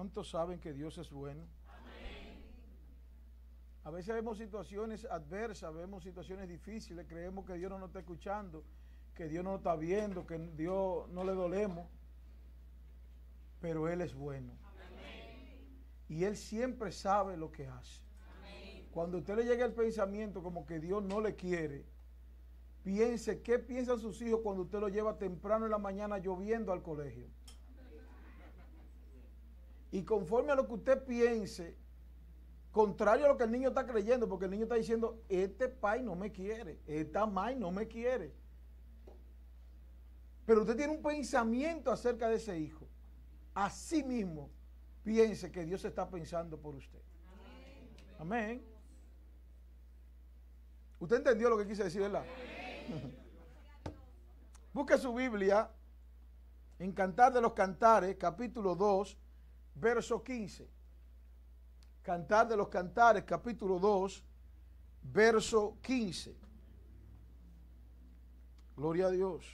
¿Cuántos saben que Dios es bueno? A veces vemos situaciones adversas, vemos situaciones difíciles, creemos que Dios no nos está escuchando, que Dios no nos está viendo, que Dios no le dolemos, pero Él es bueno. Y Él siempre sabe lo que hace. Cuando usted le llega el pensamiento como que Dios no le quiere, piense qué piensan sus hijos cuando usted lo lleva temprano en la mañana lloviendo al colegio y conforme a lo que usted piense, contrario a lo que el niño está creyendo, porque el niño está diciendo, este país no me quiere, esta mai no me quiere. Pero usted tiene un pensamiento acerca de ese hijo. Así mismo, piense que Dios está pensando por usted. Amén. Usted entendió lo que quise decir, ¿verdad? Busque su Biblia en Cantar de los Cantares, capítulo 2, verso 15. Cantar de los Cantares, capítulo 2, verso 15. Gloria a Dios.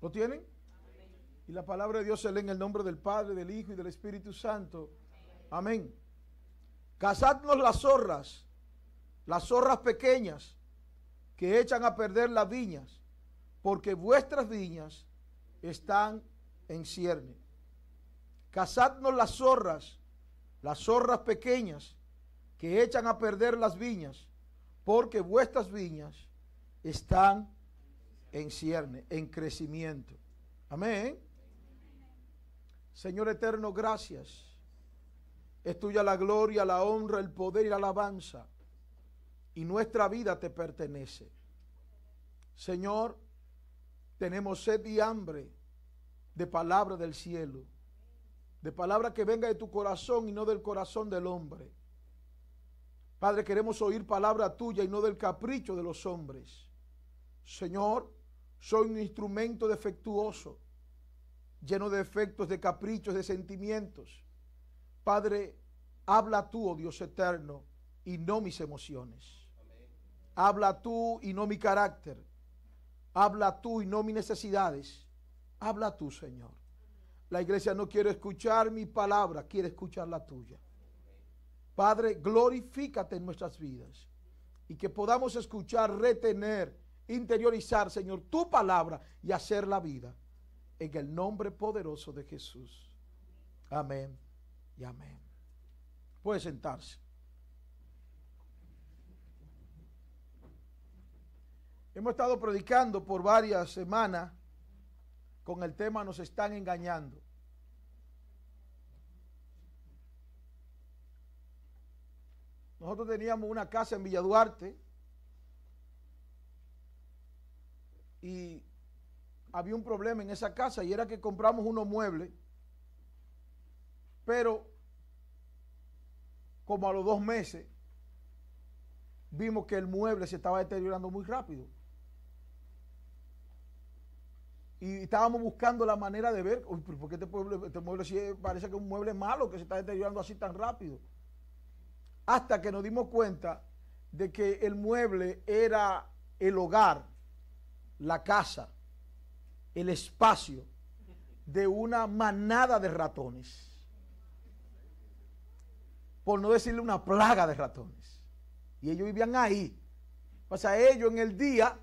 ¿Lo tienen? Y la palabra de Dios se lee en el nombre del Padre, del Hijo y del Espíritu Santo. Amén. Amén. Cazadnos las zorras las zorras pequeñas que echan a perder las viñas, porque vuestras viñas están en cierne. Cazadnos las zorras, las zorras pequeñas que echan a perder las viñas, porque vuestras viñas están en cierne, en crecimiento. Amén. Señor eterno, gracias. Es tuya la gloria, la honra, el poder y la alabanza y nuestra vida te pertenece. Señor, tenemos sed y hambre de palabra del cielo, de palabra que venga de tu corazón y no del corazón del hombre. Padre, queremos oír palabra tuya y no del capricho de los hombres. Señor, soy un instrumento defectuoso, lleno de efectos, de caprichos, de sentimientos. Padre, habla tú, oh Dios eterno, y no mis emociones. Habla tú y no mi carácter. Habla tú y no mis necesidades. Habla tú, Señor. La iglesia no quiere escuchar mi palabra, quiere escuchar la tuya. Padre, glorifícate en nuestras vidas y que podamos escuchar, retener, interiorizar, Señor, tu palabra y hacer la vida. En el nombre poderoso de Jesús. Amén y amén. Puede sentarse. Hemos estado predicando por varias semanas con el tema nos están engañando. Nosotros teníamos una casa en Villaduarte y había un problema en esa casa y era que compramos unos muebles, pero como a los dos meses vimos que el mueble se estaba deteriorando muy rápido y estábamos buscando la manera de ver, ¿por qué este, este mueble parece que es un mueble malo que se está deteriorando así tan rápido? Hasta que nos dimos cuenta de que el mueble era el hogar, la casa, el espacio de una manada de ratones. Por no decirle una plaga de ratones. Y ellos vivían ahí. O sea, ellos en el día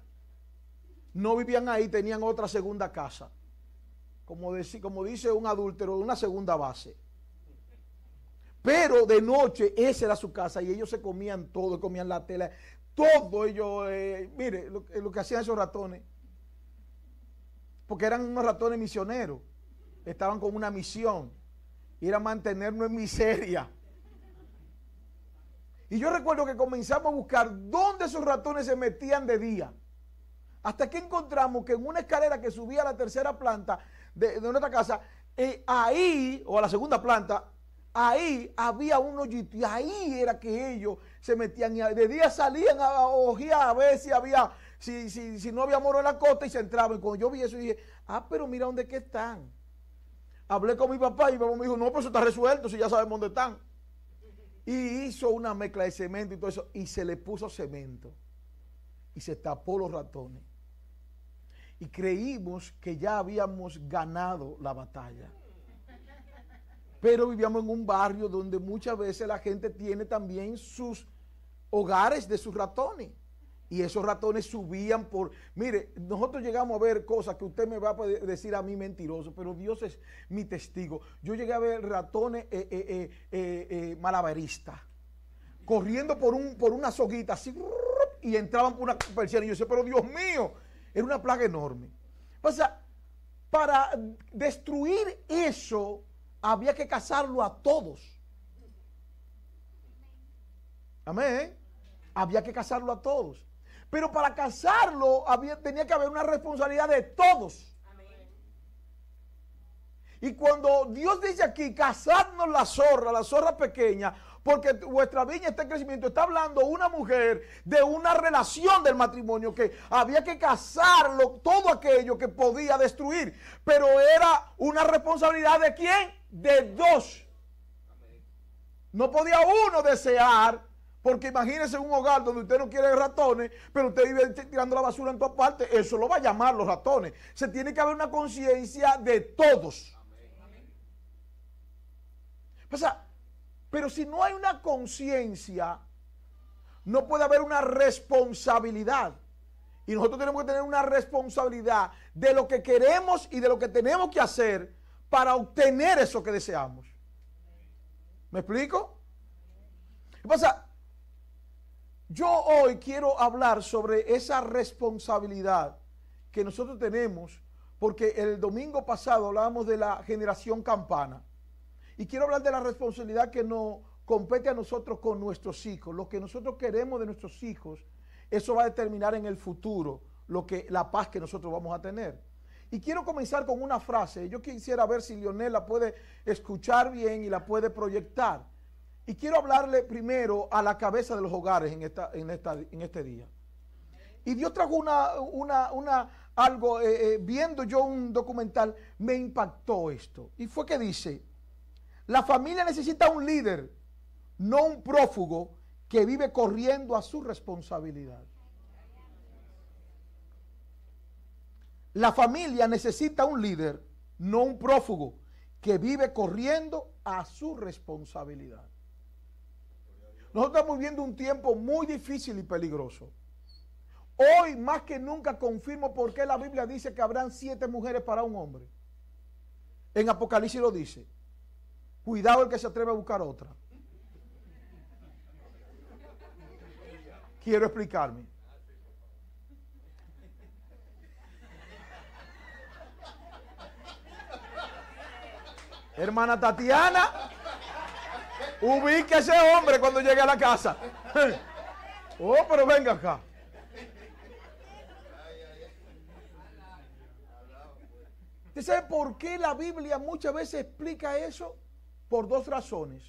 no vivían ahí, tenían otra segunda casa. Como, dice un adúltero, una segunda base. Pero de noche esa era su casa y ellos se comían todo, comían la tela, todo ellos, eh, mire, eh, lo, que hacían esos ratones, porque eran unos ratones misioneros, estaban con una misión, y era mantenernos en miseria. Y yo recuerdo que comenzamos a buscar dónde esos ratones se metían de día. Hasta que encontramos que en una escalera que subía a la tercera planta de, nuestra casa, eh, ahí, o a la segunda planta, ahí había un hoyito y ahí era que ellos se metían y de día salían a ojear a ver si había, si, si, si no había moro en la costa y se entraban. Y cuando yo vi eso dije, ah, pero mira dónde que están. Hablé con mi papá y mi papá me dijo, no, pero eso está resuelto, si ya sabemos dónde están. Y hizo una mezcla de cemento y todo eso y se le puso cemento y se tapó los ratones y creímos que ya habíamos ganado la batalla. Pero vivíamos en un barrio donde muchas veces la gente tiene también sus hogares de sus ratones. Y esos ratones subían por... Mire, nosotros llegamos a ver cosas que usted me va a decir a mí mentiroso, pero Dios es mi testigo. Yo llegué a ver ratones eh, eh, eh, eh, malabaristas corriendo por, un, por una soguita así y entraban por una persiana. Y yo decía, pero Dios mío, era una plaga enorme. sea, para destruir eso había que cazarlo a todos. Amén. Había que cazarlo a todos. Pero para cazarlo había, tenía que haber una responsabilidad de todos. Y cuando Dios dice aquí, cazadnos la zorra, la zorra pequeña, porque vuestra viña está en crecimiento. Está hablando una mujer de una relación del matrimonio que había que casarlo, todo aquello que podía destruir, pero era una responsabilidad de quién? De dos. No podía uno desear porque imagínese un hogar donde usted no quiere ratones, pero usted vive tirando la basura en todas partes, eso lo va a llamar los ratones. Se tiene que haber una conciencia de todos. O sea, pero si no hay una conciencia, no puede haber una responsabilidad. Y nosotros tenemos que tener una responsabilidad de lo que queremos y de lo que tenemos que hacer para obtener eso que deseamos. ¿Me explico? ¿Qué pasa? Yo hoy quiero hablar sobre esa responsabilidad que nosotros tenemos, porque el domingo pasado hablábamos de la generación campana. Y quiero hablar de la responsabilidad que nos compete a nosotros con nuestros hijos. Lo que nosotros queremos de nuestros hijos, eso va a determinar en el futuro lo que, la paz que nosotros vamos a tener. Y quiero comenzar con una frase. Yo quisiera ver si Lionel la puede escuchar bien y la puede proyectar. Y quiero hablarle primero a la cabeza de los hogares en, esta, en, en este día. Y Dios trajo una, algo, eh, eh, viendo yo un documental, me impactó esto. Y fue que dice, la familia necesita un líder, no un prófugo que vive corriendo a su responsabilidad. La familia necesita un líder, no un prófugo que vive corriendo a su responsabilidad. Nosotros estamos viviendo un tiempo muy difícil y peligroso. Hoy más que nunca confirmo por qué la Biblia dice que habrán siete mujeres para un hombre. En Apocalipsis lo dice. Cuidado el que se atreve a buscar otra. Quiero explicarme. Hermana Tatiana, ubique a ese hombre cuando llegue a la casa. oh, pero venga acá. ¿Usted sabe por qué la Biblia muchas veces explica eso? por dos razones.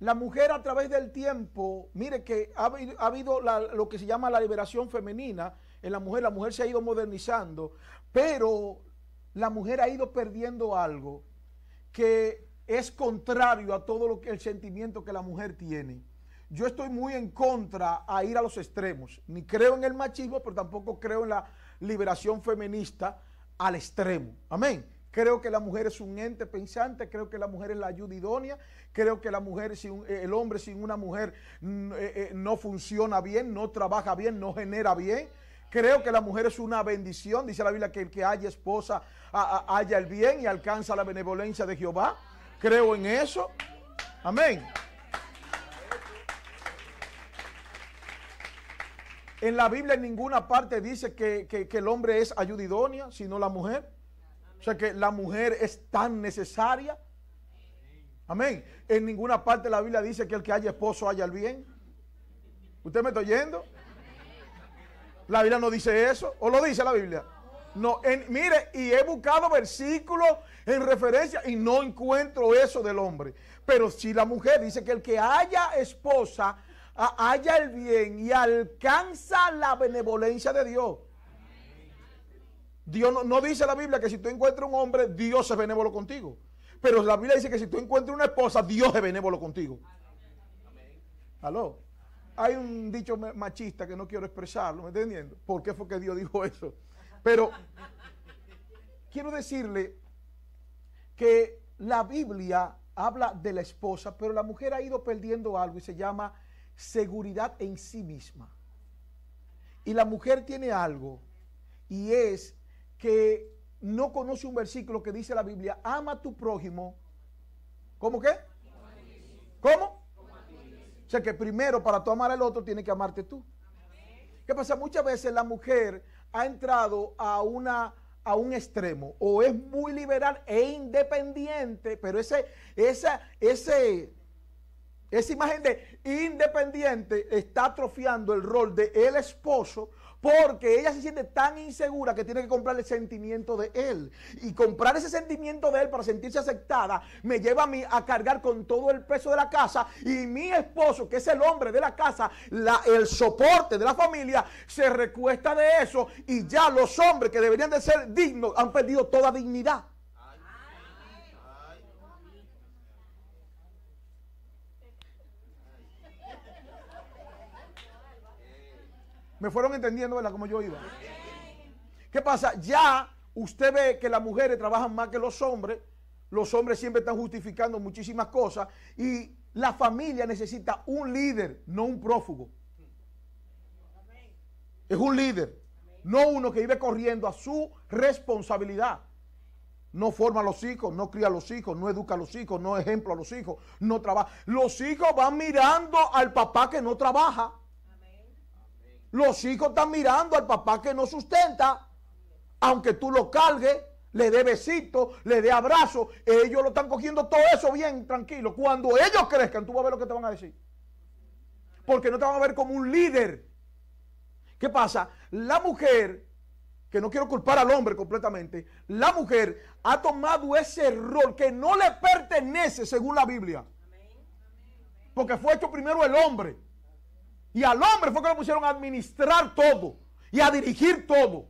La mujer a través del tiempo, mire que ha, habido lo que se llama la liberación femenina en la mujer, la mujer se ha ido modernizando, pero la mujer ha ido perdiendo algo que es contrario a todo lo que el sentimiento que la mujer tiene. Yo estoy muy en contra a ir a los extremos. Ni creo en el machismo, pero tampoco creo en la liberación feminista al extremo. Amén. Creo que la mujer es un ente pensante, creo que la mujer es la ayuda idónea, creo que la mujer sin, el hombre sin una mujer mm, eh, eh, no funciona bien, no trabaja bien, no genera bien. Creo que la mujer es una bendición, dice la Biblia que el que haya esposa haya el bien y alcanza la benevolencia de Jehová. Creo en eso. Amén. En la Biblia en ninguna parte dice que, que el hombre es ayuda idónea, sino la mujer. O sea que la mujer es tan necesaria. Amén. En ninguna parte de la Biblia dice que el que haya esposo haya el bien. ¿Usted me está oyendo? La Biblia no dice eso. ¿O lo dice la Biblia? No, en, mire, y he buscado versículos en referencia y no encuentro eso del hombre. Pero si la mujer dice que el que haya esposa, ah, haya el bien y alcanza la benevolencia de Dios. Dios no, dice la Biblia que si tú encuentras un hombre, Dios es benévolo contigo. Pero la Biblia dice que si tú encuentras una esposa, Dios es benévolo contigo. ¿Aló? Hay un dicho machista que no quiero expresarlo, ¿me entiendes? ¿Por qué fue que Dios dijo eso? Pero quiero decirle que la Biblia habla de la esposa, pero la mujer ha ido perdiendo algo y se llama seguridad en sí misma. Y la mujer tiene algo y es que no conoce un versículo que dice la Biblia, ama a tu prójimo. ¿Cómo qué? ¿Cómo? O sea que primero para tú amar al otro tiene que amarte tú. ¿Qué pasa? Muchas veces la mujer ha entrado a una a un extremo o es muy liberal e independiente, pero ese esa ese esa imagen de independiente está atrofiando el rol de el esposo porque ella se siente tan insegura que tiene que comprar el sentimiento de él. Y comprar ese sentimiento de él para sentirse aceptada me lleva a mí a cargar con todo el peso de la casa. Y mi esposo, que es el hombre de la casa, el soporte de la familia, se recuesta de eso. Y ya los hombres que deberían de ser dignos han perdido toda dignidad. Me fueron entendiendo, ¿verdad? Como yo iba. ¿Qué pasa? Ya usted ve que las mujeres trabajan más que los hombres. Los hombres siempre están justificando muchísimas cosas. Y la familia necesita un líder, no un prófugo. Es un líder, no uno que vive corriendo a su responsabilidad. No forma a los hijos, no cría a los hijos, no educa a los hijos, no ejemplo a los hijos, no trabaja. Los hijos van mirando al papá que no trabaja. Los hijos están mirando al papá que no sustenta. Aunque tú lo cargues, le dé besito, le dé abrazo. Ellos lo están cogiendo todo eso bien tranquilo. Cuando ellos crezcan, tú vas a ver lo que te van a decir. Porque no te van a ver como un líder. ¿Qué pasa? La mujer, que no quiero culpar al hombre completamente, la mujer ha tomado ese rol que no le pertenece según la Biblia. Porque fue hecho primero el hombre. Y al hombre fue que lo pusieron a administrar todo y a dirigir todo.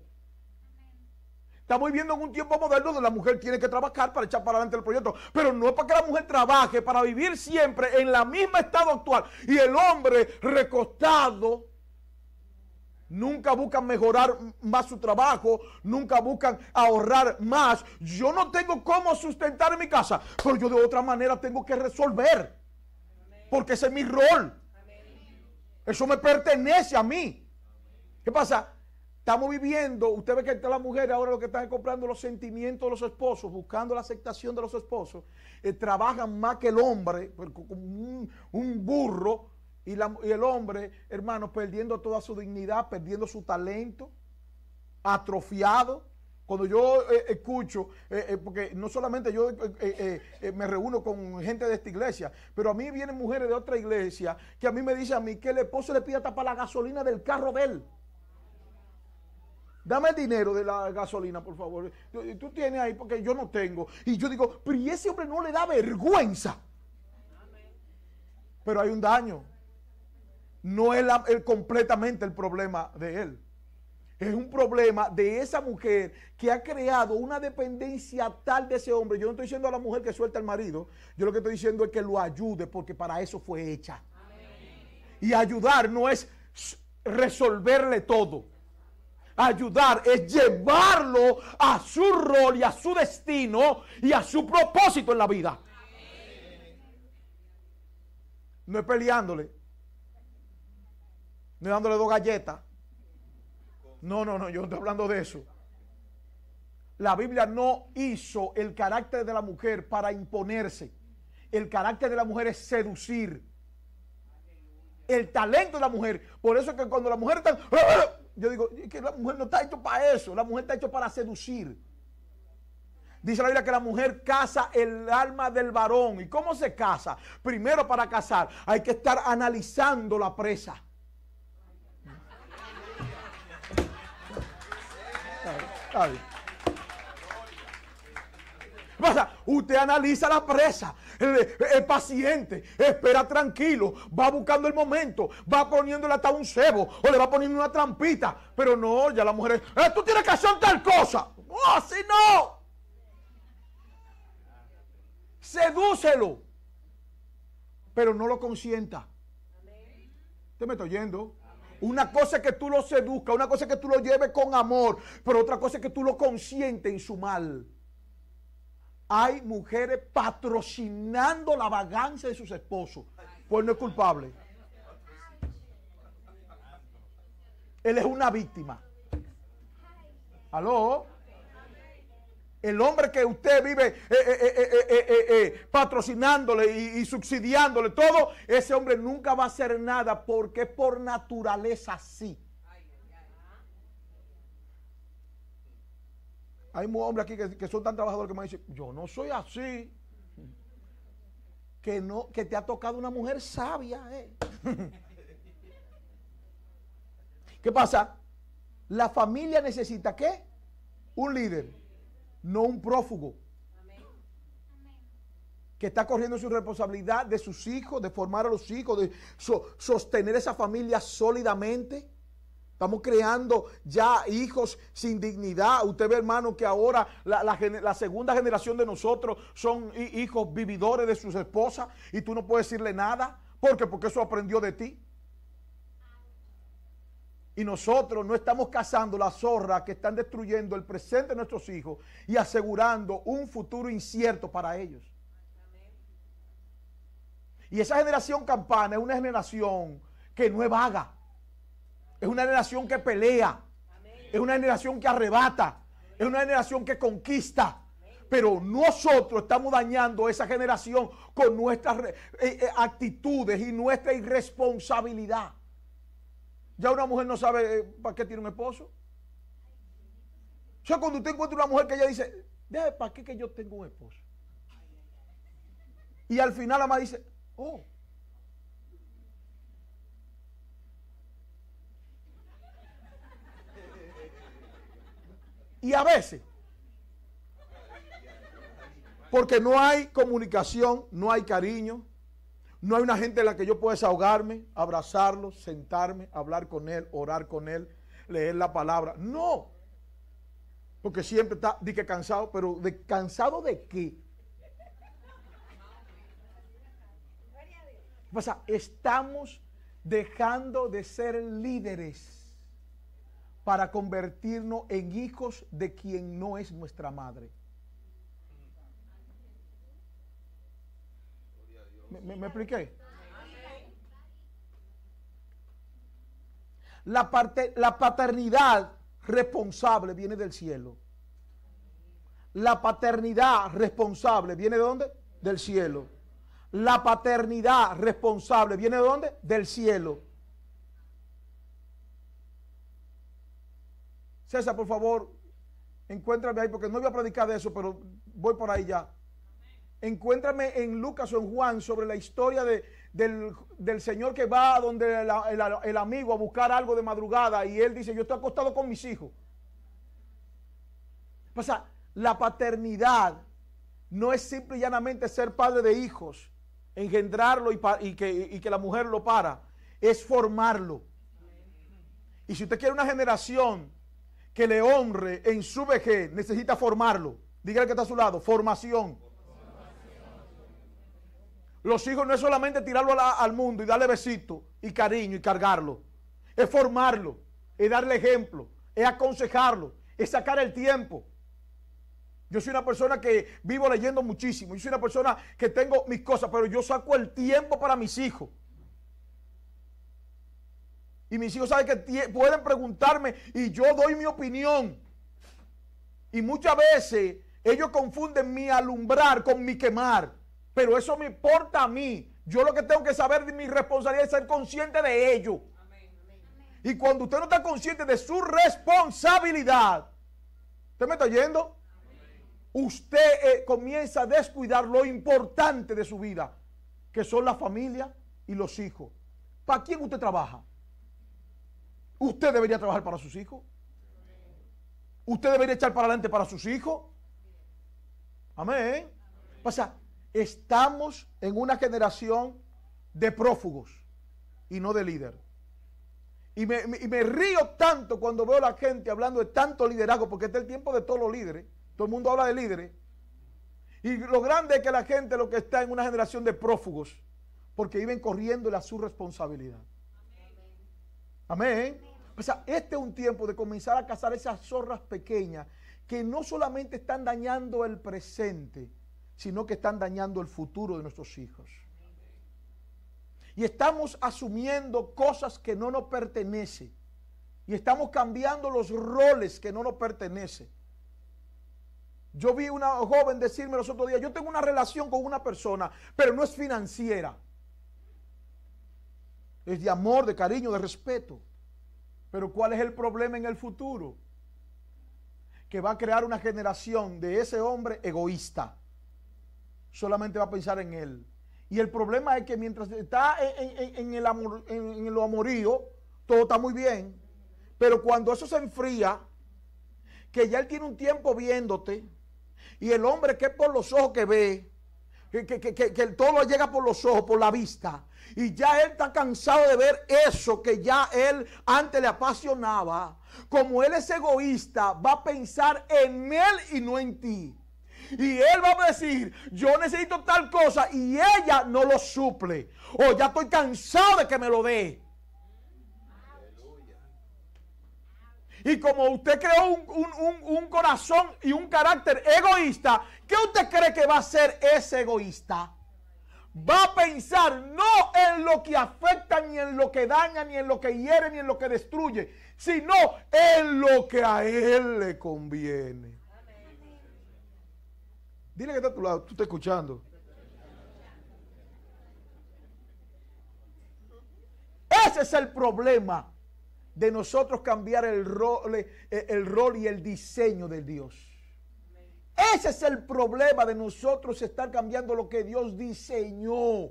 Estamos viviendo en un tiempo moderno donde la mujer tiene que trabajar para echar para adelante el proyecto. Pero no es para que la mujer trabaje, para vivir siempre en la misma estado actual. Y el hombre recostado nunca busca mejorar más su trabajo, nunca buscan ahorrar más. Yo no tengo cómo sustentar mi casa, pero yo de otra manera tengo que resolver. Porque ese es mi rol. Eso me pertenece a mí. ¿Qué pasa? Estamos viviendo, usted ve que está la mujer ahora lo que están comprando los sentimientos de los esposos, buscando la aceptación de los esposos, eh, trabajan más que el hombre, pues, como un, burro, y, y, el hombre, hermano, perdiendo toda su dignidad, perdiendo su talento, atrofiado. Cuando yo eh, escucho, eh, eh, porque no solamente yo me reúno con gente de esta iglesia, pero a mí vienen mujeres de otra iglesia que a mí me dicen a mí que el esposo le pide hasta para la gasolina del carro de él. Dame el dinero de la gasolina, por favor. Tú, tienes ahí porque yo no tengo. Y yo digo, pero ese hombre no le da vergüenza. Pero hay un daño. No es completamente el problema de él es un problema de esa mujer que ha creado una dependencia tal de ese hombre. Yo no estoy diciendo a la mujer que suelta al marido, yo lo que estoy diciendo es que lo ayude porque para eso fue hecha. Y ayudar no es resolverle todo. Ayudar es llevarlo a su rol y a su destino y a su propósito en la vida. No es peleándole. No es dándole dos galletas no, no, no, yo no estoy hablando de eso. La Biblia no hizo el carácter de la mujer para imponerse. El carácter de la mujer es seducir. El talento de la mujer. Por eso que cuando la mujer está... Yo digo, que la mujer no está hecho para eso. La mujer está hecho para seducir. Dice la Biblia que la mujer casa el alma del varón. ¿Y cómo se casa? Primero para casar hay que estar analizando la presa. Usted analiza la presa, el, paciente, espera tranquilo, va buscando el momento, va poniéndole hasta un cebo o le va poniendo una trampita, pero no, ya la mujer es, eh, tú tienes que hacer tal cosa, ¡Oh, si no! Sedúcelo, pero no lo consienta. ¿Usted me está oyendo? Una cosa es que tú lo seduzcas, una cosa es que tú lo lleves con amor, pero otra cosa es que tú lo consientes en su mal. Hay mujeres patrocinando la vagancia de sus esposos, pues no es culpable. Él es una víctima. ¿Aló? El hombre que usted vive eh, eh, eh, patrocinándole y, subsidiándole todo, ese hombre nunca va a hacer nada porque por naturaleza sí. Hay hombres aquí que, son tan trabajadores que me dicen, yo no soy así. Que, no, que te ha tocado una mujer sabia. ¿Qué pasa? La familia necesita qué? Un líder no un prófugo que está corriendo su responsabilidad de sus hijos, de formar a los hijos, de sostener esa familia sólidamente. Estamos creando ya hijos sin dignidad. Usted ve, hermano, que ahora la, segunda generación de nosotros son hijos vividores de sus esposas y tú no puedes decirle nada. ¿Por Porque eso aprendió de ti y nosotros no estamos cazando las zorras que están destruyendo el presente de nuestros hijos y asegurando un futuro incierto para ellos. Y esa generación campana es una generación que no es vaga, es una generación que pelea, es una generación que arrebata, es una generación que conquista pero nosotros estamos dañando esa generación con nuestras eh, eh, actitudes y nuestra irresponsabilidad. Ya una mujer no sabe eh, para qué tiene un esposo. O sea, cuando usted encuentra una mujer que ella dice, ¿para qué que yo tengo un esposo? Y al final la madre dice, oh. Y a veces, porque no hay comunicación, no hay cariño, no hay una gente en la que yo pueda desahogarme, abrazarlo, sentarme, hablar con él, orar con él, leer la palabra. No. Porque siempre está, di que cansado, pero cansado de qué? ¿Qué pasa? Estamos dejando de ser líderes para convertirnos en hijos de quien no es nuestra madre. ¿Me, expliqué? La, parte, la paternidad responsable viene del cielo. La paternidad responsable viene de dónde? Del cielo. La paternidad responsable viene de dónde? Del cielo. César, por favor, encuéntrame ahí porque no voy a predicar de eso, pero voy por ahí ya. Encuéntrame en Lucas o en Juan sobre la historia del, señor que va a donde el, amigo a buscar algo de madrugada y él dice, yo estoy acostado con mis hijos. O sea, la paternidad no es simple y llanamente ser padre de hijos, engendrarlo y, que, y que la mujer lo para, es formarlo. Y si usted quiere una generación que le honre en su vejez, necesita formarlo. Dígale que está a su lado, formación. Los hijos no es solamente tirarlo al mundo y darle besito y cariño y cargarlo. Es formarlo, es darle ejemplo, es aconsejarlo, es sacar el tiempo. Yo soy una persona que vivo leyendo muchísimo. Yo soy una persona que tengo mis cosas, pero yo saco el tiempo para mis hijos. Y mis hijos saben que pueden preguntarme y yo doy mi opinión. Y muchas veces ellos confunden mi alumbrar con mi quemar. Pero eso me importa a mí. Yo lo que tengo que saber de mi responsabilidad es ser consciente de ello. Y cuando usted no está consciente de su responsabilidad, ¿usted me está oyendo? Usted eh, comienza a descuidar lo importante de su vida, que son la familia y los hijos. ¿Para quién usted trabaja? Usted debería trabajar para sus hijos. Usted debería echar para adelante para sus hijos. Amén. O sea, Estamos en una generación de prófugos y no de líder. Y me, río tanto cuando veo a la gente hablando de tanto liderazgo, porque este es el tiempo de todos los líderes. Todo el mundo habla de líderes. Y lo grande es que la gente lo que está en una generación de prófugos, porque viven corriendo a su responsabilidad. Amén. Amén. O sea, este es un tiempo de comenzar a cazar esas zorras pequeñas que no solamente están dañando el presente, sino que están dañando el futuro de nuestros hijos. Y estamos asumiendo cosas que no nos pertenecen. Y estamos cambiando los roles que no nos pertenecen. Yo vi una joven decirme los otros días, yo tengo una relación con una persona, pero no es financiera. Es de amor, de cariño, de respeto. Pero ¿cuál es el problema en el futuro? Que va a crear una generación de ese hombre egoísta solamente va a pensar en él. Y el problema es que mientras está en, el amor, en, lo amorío, todo está muy bien. Pero cuando eso se enfría, que ya él tiene un tiempo viéndote, y el hombre que por los ojos que ve, que, que, que todo lo llega por los ojos, por la vista, y ya él está cansado de ver eso que ya él antes le apasionaba, como él es egoísta, va a pensar en él y no en ti y él va a decir, yo necesito tal cosa y ella no lo suple. O ya estoy cansado de que me lo dé. Y como usted creó un, corazón y un carácter egoísta, ¿qué usted cree que va a ser ese egoísta? Va a pensar no en lo que afecta, ni en lo que daña, ni en lo que hiere, ni en lo que destruye, sino en lo que a él le conviene. Dile que está a tu lado, tú estás escuchando. Ese es el problema de nosotros cambiar el rol, eh, el rol y el diseño de Dios. Ese es el problema de nosotros estar cambiando lo que Dios diseñó.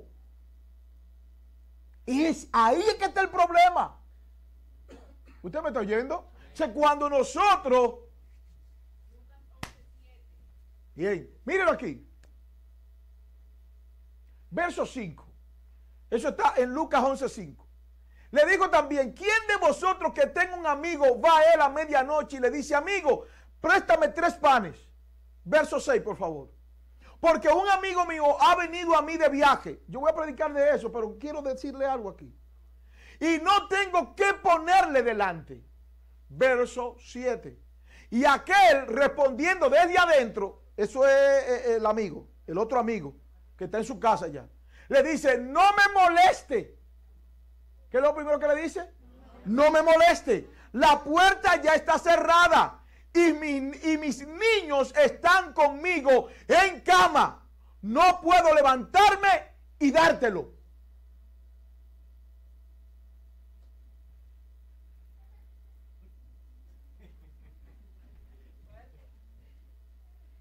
Y es ahí que está el problema. ¿Usted me está oyendo? O cuando nosotros Bien, mírenlo aquí. Verso 5. Eso está en Lucas 11:5. Le dijo también, ¿quién de vosotros que tenga un amigo va a él a medianoche y le dice, amigo, préstame tres panes? Verso 6, por favor. Porque un amigo mío ha venido a mí de viaje. Yo voy a predicar de eso, pero quiero decirle algo aquí. Y no tengo que ponerle delante. Verso 7. Y aquel respondiendo desde adentro, eso es eh, eh, el amigo, el otro amigo que está en su casa ya. Le dice, no me moleste. ¿Qué es lo primero que le dice? No me moleste. La puerta ya está cerrada y, y mis niños están conmigo en cama. No puedo levantarme y dártelo.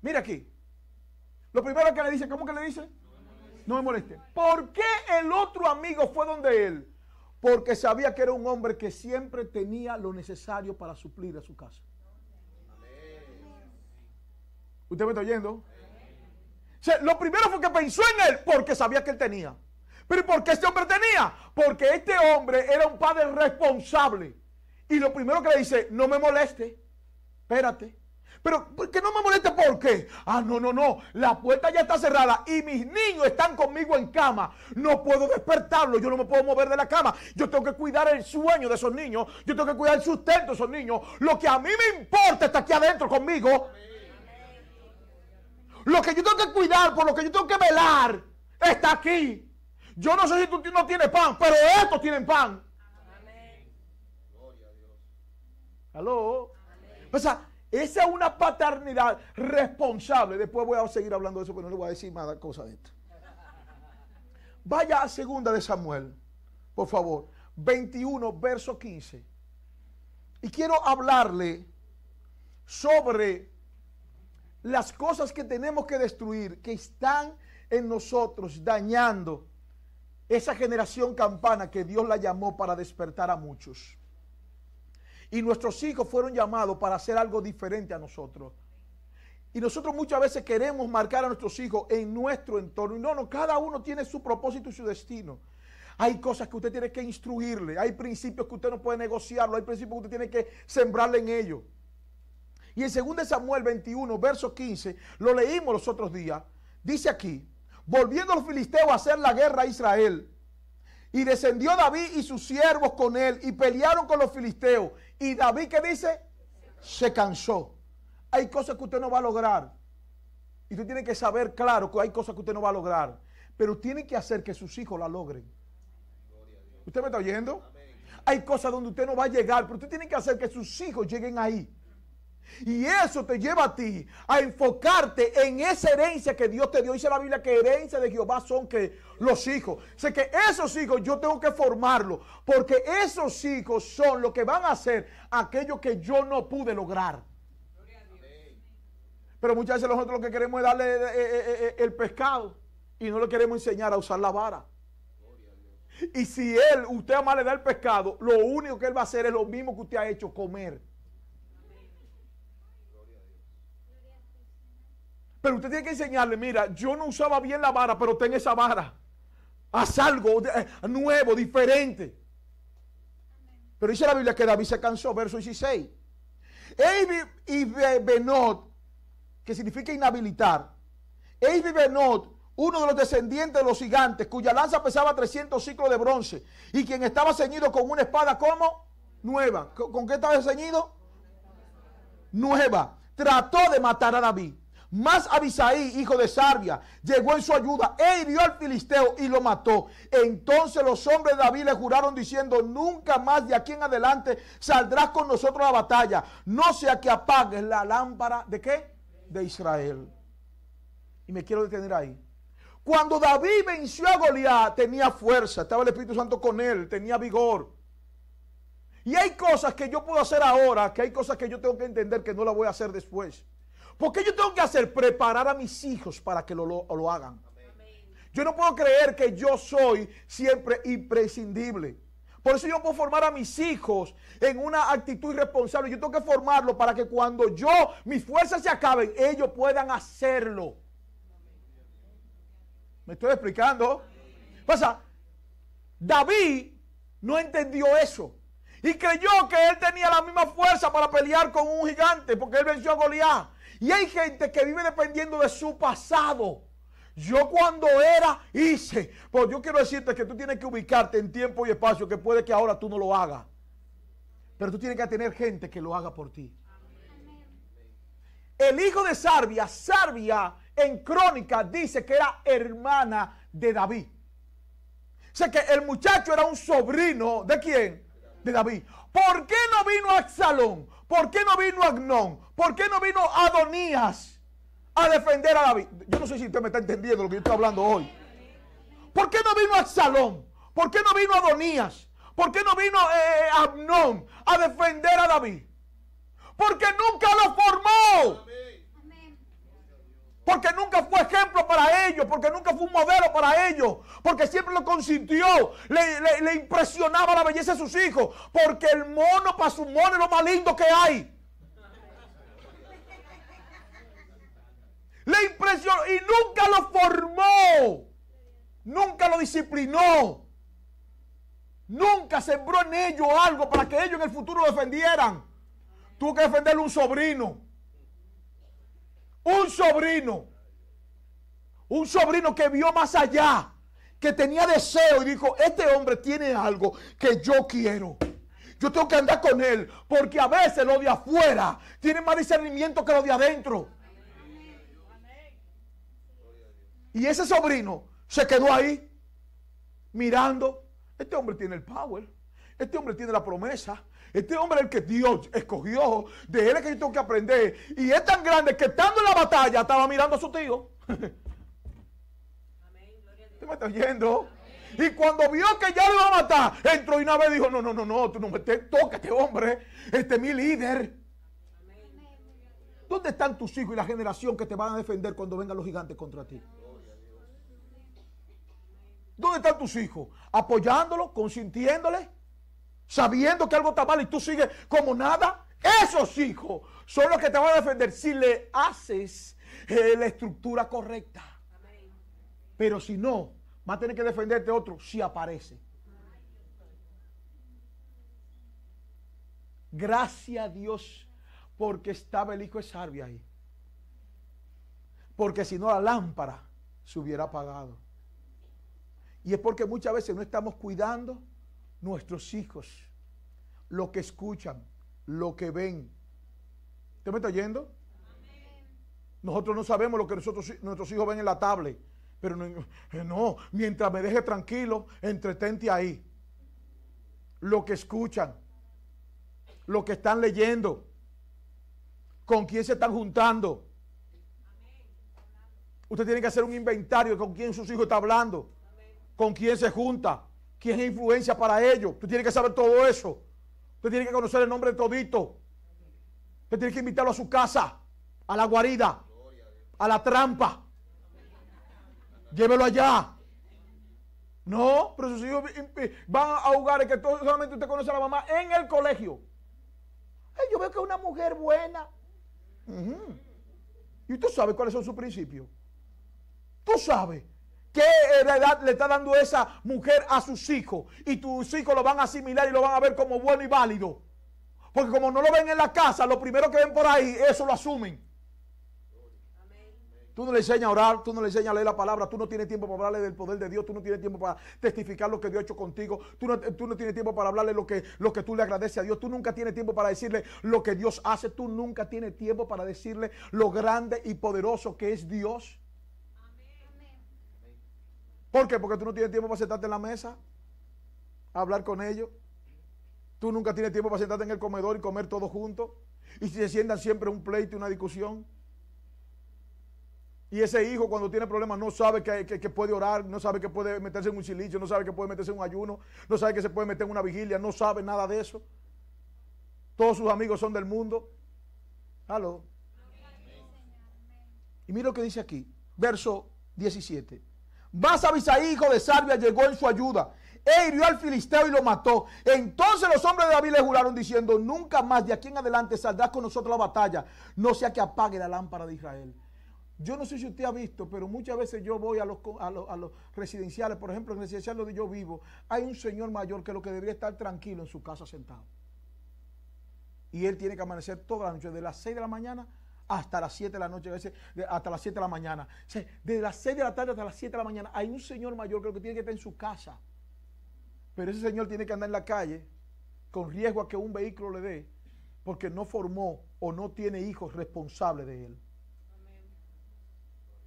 Mira aquí. Lo primero que le dice, ¿cómo que le dice? No me moleste. ¿Por qué el otro amigo fue donde él? Porque sabía que era un hombre que siempre tenía lo necesario para suplir a su casa. ¿Usted me está oyendo? lo primero fue que pensó en él porque sabía que él tenía. Pero ¿por qué este hombre tenía? Porque este hombre era un padre responsable. Y lo primero que le dice, no me moleste, espérate. Pero ¿por qué no me moleste qué? ah, no, no, no, la puerta ya está cerrada y mis niños están conmigo en cama. No puedo despertarlos, yo no me puedo mover de la cama. Yo tengo que cuidar el sueño de esos niños, yo tengo que cuidar el sustento de esos niños. Lo que a mí me importa está aquí adentro conmigo. Lo que yo tengo que cuidar, por lo que yo tengo que velar, está aquí. Yo no sé si tú no tienes pan, pero estos tienen pan. Gloria a Dios. Aló. O sea, esa es una paternidad responsable. Después voy a seguir hablando de eso, pero no le voy a decir más cosa de esto. Vaya a segunda de Samuel, por favor, 21, verso 15. Y quiero hablarle sobre las cosas que tenemos que destruir, que están en nosotros dañando esa generación campana que Dios la llamó para despertar a muchos. Y nuestros hijos fueron llamados para hacer algo diferente a nosotros. Y nosotros muchas veces queremos marcar a nuestros hijos en nuestro entorno. Y no, no, cada uno tiene su propósito y su destino. Hay cosas que usted tiene que instruirle, hay principios que usted no puede negociarlo, hay principios que usted tiene que sembrarle en ellos. Y en 2 Samuel 21, verso 15, lo leímos los otros días, dice aquí, volviendo los filisteos a hacer la guerra a Israel, y descendió David y sus siervos con él y pelearon con los filisteos. Y David, ¿qué dice? Se cansó. Hay cosas que usted no va a lograr. Y usted tiene que saber, claro, que hay cosas que usted no va a lograr. Pero tiene que hacer que sus hijos la logren. ¿Usted me está oyendo? Hay cosas donde usted no va a llegar, pero usted tiene que hacer que sus hijos lleguen ahí. Y eso te lleva a ti a enfocarte en esa herencia que Dios te dio. Dice la Biblia que herencia de Jehová son que los hijos. sé que esos hijos yo tengo que formarlos. Porque esos hijos son los que van a hacer aquello que yo no pude lograr. Pero muchas veces nosotros lo que queremos es darle eh, eh, eh, el pescado y no le queremos enseñar a usar la vara. Y si él, usted ama le da el pescado, lo único que él va a hacer es lo mismo que usted ha hecho, comer. Pero usted tiene que enseñarle, mira, yo no usaba bien la vara, pero ten esa vara. Haz algo eh, nuevo, diferente. Pero dice la Biblia que David se cansó, verso 16. y Benot, que significa inhabilitar. Eibi Benot, uno de los descendientes de los gigantes, cuya lanza pesaba 300 ciclos de bronce, y quien estaba ceñido con una espada como nueva. ¿Con qué estaba ceñido? Nueva. Trató de matar a David. Más Abisaí, hijo de Sarbia, llegó en su ayuda e hirió al filisteo y lo mató. Entonces los hombres de David le juraron diciendo, nunca más de aquí en adelante saldrás con nosotros a la batalla, no sea que apagues la lámpara de qué? De Israel. Y me quiero detener ahí. Cuando David venció a Goliat, tenía fuerza, estaba el Espíritu Santo con él, tenía vigor. Y hay cosas que yo puedo hacer ahora, que hay cosas que yo tengo que entender que no la voy a hacer después. Porque yo tengo que hacer? Preparar a mis hijos para que lo, hagan. Yo no puedo creer que yo soy siempre imprescindible. Por eso yo puedo formar a mis hijos en una actitud irresponsable. Yo tengo que formarlo para que cuando yo, mis fuerzas se acaben, ellos puedan hacerlo. ¿Me estoy explicando? Pasa, David no entendió eso. Y creyó que él tenía la misma fuerza para pelear con un gigante, porque él venció a Goliat. Y hay gente que vive dependiendo de su pasado. Yo cuando era, hice. Pues yo quiero decirte que tú tienes que ubicarte en tiempo y espacio, que puede que ahora tú no lo hagas. Pero tú tienes que tener gente que lo haga por ti. El hijo de Sarbia, Sarbia en crónica dice que era hermana de David. O que el muchacho era un sobrino de quién? De David. ¿Por qué no vino a Salón? ¿Por qué no vino Agnón? ¿Por qué no vino Adonías a defender a David? Yo no sé si usted me está entendiendo lo que yo estoy hablando hoy. ¿Por qué no vino Absalón? ¿Por qué no vino Adonías? ¿Por qué no vino eh, eh, a defender a David? Porque nunca lo formó. Amén. Porque nunca fue ejemplo para ellos, porque nunca fue un modelo para ellos, porque siempre lo consintió, le, impresionaba la belleza de sus hijos, porque el mono para su mono es lo más lindo que hay. Le impresionó y nunca lo formó, nunca lo disciplinó, nunca sembró en ellos algo para que ellos en el futuro lo defendieran. Tuvo que defenderle un sobrino un sobrino, un sobrino que vio más allá, que tenía deseo y dijo, este hombre tiene algo que yo quiero. Yo tengo que andar con él, porque a veces lo de afuera tiene más discernimiento que lo de adentro. Y ese sobrino se quedó ahí mirando. Este hombre tiene el power. Este hombre tiene la promesa. Este hombre es el que Dios escogió, de él es que yo tengo que aprender. Y es tan grande que estando en la batalla estaba mirando a su tío. ¿Te me estás oyendo? Y cuando vio que ya lo iba a matar, entró y una vez dijo, no, no, no, no, tú no me toques este hombre, este es mi líder. ¿Dónde están tus hijos y la generación que te van a defender cuando vengan los gigantes contra ti? ¿Dónde están tus hijos? ¿Apoyándolo? ¿Consintiéndole? sabiendo que algo está mal y tú sigues como nada. Esos hijos son los que te van a defender si le haces eh, la estructura correcta. Pero si no, va a tener que defenderte otro si aparece. Gracias a Dios porque estaba el hijo de Sarvia ahí. Porque si no la lámpara se hubiera apagado. Y es porque muchas veces no estamos cuidando nuestros hijos, lo que escuchan, lo que ven. ¿Usted me está oyendo? Nosotros no sabemos lo que nosotros, nuestros hijos ven en la tablet, pero eh, no, mientras me deje tranquilo, entretente ahí. Lo que escuchan, lo que están leyendo, con quién se están juntando. Usted tiene que hacer un inventario con quién sus hijos está hablando, con quién se junta, quién es influencia para ellos. Tú tienes que saber todo eso. Tú tiene que conocer el nombre de todito. usted tiene que invitarlo a su casa, a la guarida, a la trampa. Llévelo allá. No, pero si hijos van a hogares que solamente usted conoce a la mamá en el colegio. yo veo que es una mujer buena. Y tú sabes cuáles son sus principios. Tú sabes. ¿Qué le está dando esa mujer a sus hijos? Y tus hijos lo van a asimilar y lo van a ver como bueno y válido. Porque como no lo ven en la casa, lo primero que ven por ahí, eso lo asumen. Tú no le enseñas a orar, tú no le enseñas a leer la palabra, tú no tienes tiempo para hablarle del poder de Dios, tú no tienes tiempo para testificar lo que Dios ha hecho contigo, tú no, tú tienes tiempo para hablarle lo que, lo que tú le agradeces a Dios, tú nunca tienes tiempo para decirle lo que Dios hace, tú nunca tienes tiempo para decirle lo grande y poderoso que es Dios. ¿Por qué? Porque tú no tienes tiempo para sentarte en la mesa, hablar con ellos. Tú nunca tienes tiempo para sentarte en el comedor y comer todos juntos. Y si se sientan siempre un pleito y una discusión. Y ese hijo cuando tiene problemas no sabe que, puede orar, no sabe que puede meterse en un silicio, no sabe que puede meterse en un ayuno, no sabe que se puede meter en una vigilia, no sabe nada de eso. Todos sus amigos son del mundo. Aló. Y mira lo que dice aquí, verso 17. Vas a hijo de Sarvia llegó en su ayuda e hirió al filisteo y lo mató. Entonces los hombres de David le juraron diciendo, nunca más de aquí en adelante saldrás con nosotros a la batalla, no sea que apague la lámpara de Israel. Yo no sé si usted ha visto, pero muchas veces yo voy a los, residenciales, por ejemplo, en el residencial donde yo vivo, hay un señor mayor que lo que debería estar tranquilo en su casa sentado. Y él tiene que amanecer toda la noche, de las 6 de la mañana hasta las 7 de la noche, a veces hasta las 7 de la mañana. desde las 6 de la tarde hasta las 7 de la mañana hay un señor mayor creo que tiene que estar en su casa. Pero ese señor tiene que andar en la calle con riesgo a que un vehículo le dé porque no formó o no tiene hijos responsables de él.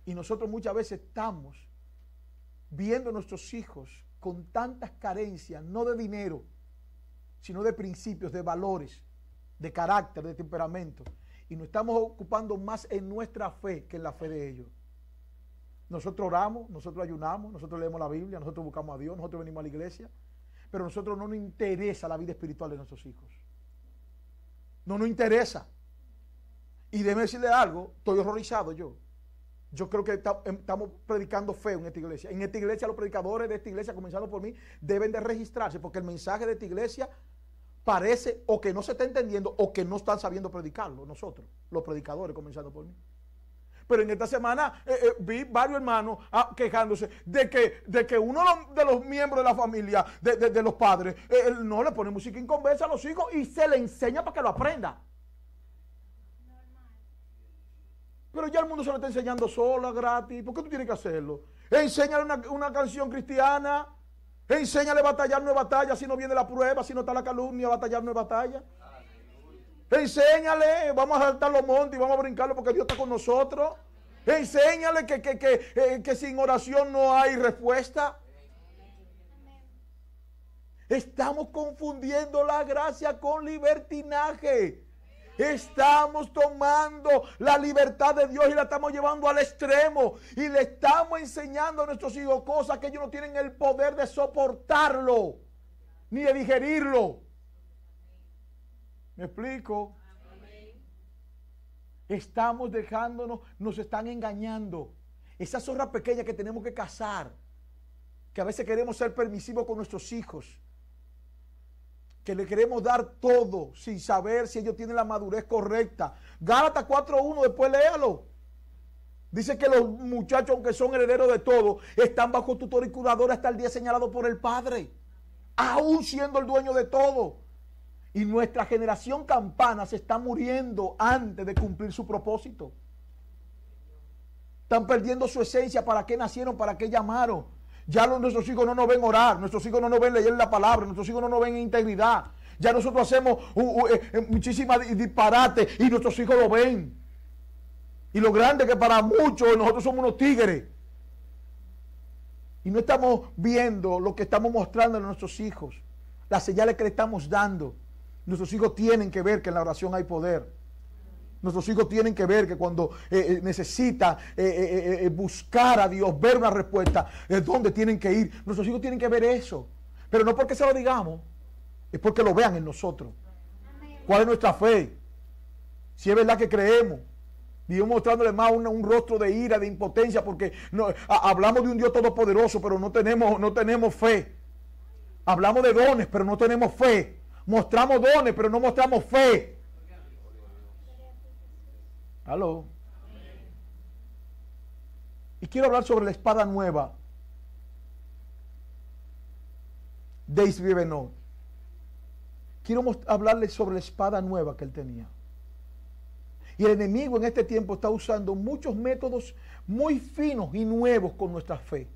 Y nosotros muchas veces estamos viendo a nuestros hijos con tantas carencias, no de dinero, sino de principios, de valores, de carácter, de temperamento y nos estamos ocupando más en nuestra fe que en la fe de ellos. Nosotros oramos, nosotros ayunamos, nosotros leemos la Biblia, nosotros buscamos a Dios, nosotros venimos a la iglesia, pero a nosotros no nos interesa la vida espiritual de nuestros hijos. No nos interesa. Y déjeme decirle algo, estoy horrorizado yo. Yo creo que em, estamos predicando fe en esta iglesia. En esta iglesia los predicadores de esta iglesia, comenzando por mí, deben de registrarse porque el mensaje de esta iglesia parece o que no se está entendiendo o que no están sabiendo predicarlo nosotros, los predicadores, comenzando por mí. Pero en esta semana eh, eh, vi varios hermanos ah, quejándose de que, de que uno de los miembros de la familia, de, los padres, eh, no le pone música en a los hijos y se le enseña para que lo aprenda. Pero ya el mundo se lo está enseñando sola, gratis. ¿Por qué tú tienes que hacerlo? Enseñar una, una canción cristiana. Enséñale a batallar, no batalla. Si no viene la prueba, si no está la calumnia, batallar no batalla. Enséñale, vamos a saltar los montes y vamos a brincarlo porque Dios está con nosotros. Enséñale que, que, que, eh, que sin oración no hay respuesta. Estamos confundiendo la gracia con libertinaje. Estamos tomando la libertad de Dios y la estamos llevando al extremo. Y le estamos enseñando a nuestros hijos cosas que ellos no tienen el poder de soportarlo ni de digerirlo. ¿Me explico? Estamos dejándonos, nos están engañando. Esa zorra pequeña que tenemos que cazar, que a veces queremos ser permisivos con nuestros hijos que le queremos dar todo sin saber si ellos tienen la madurez correcta. Gálatas 4.1, después léalo. Dice que los muchachos, aunque son herederos de todo, están bajo tutor y curador hasta el día señalado por el Padre, aún siendo el dueño de todo. Y nuestra generación campana se está muriendo antes de cumplir su propósito. Están perdiendo su esencia, para qué nacieron, para qué llamaron. Ya nuestros hijos no nos ven orar, nuestros hijos no nos ven leer la palabra, nuestros hijos no nos ven integridad. Ya nosotros hacemos eh, eh, muchísimas disparates y nuestros hijos lo ven. Y lo grande que para muchos nosotros somos unos tigres. Y no estamos viendo lo que estamos mostrando a nuestros hijos, las señales que le estamos dando. Nuestros hijos tienen que ver que en la oración hay poder. Nuestros hijos tienen que ver que cuando eh, eh, necesita eh, buscar a Dios, ver una respuesta, es donde tienen que ir. Nuestros hijos tienen que ver eso. Pero no porque se lo digamos, es porque lo vean en nosotros. ¿Cuál es nuestra fe? Si es verdad que creemos. Dios mostrándole más un, rostro de ira, de impotencia, porque no, hablamos de un Dios todopoderoso, pero no tenemos, no tenemos fe. Hablamos de dones, pero no tenemos fe. Mostramos dones, pero no mostramos fe. Aló. Y quiero hablar sobre la espada nueva de Isbibeno. Quiero hablarle sobre la espada nueva que él tenía. Y el enemigo en este tiempo está usando muchos métodos muy finos y nuevos con nuestra fe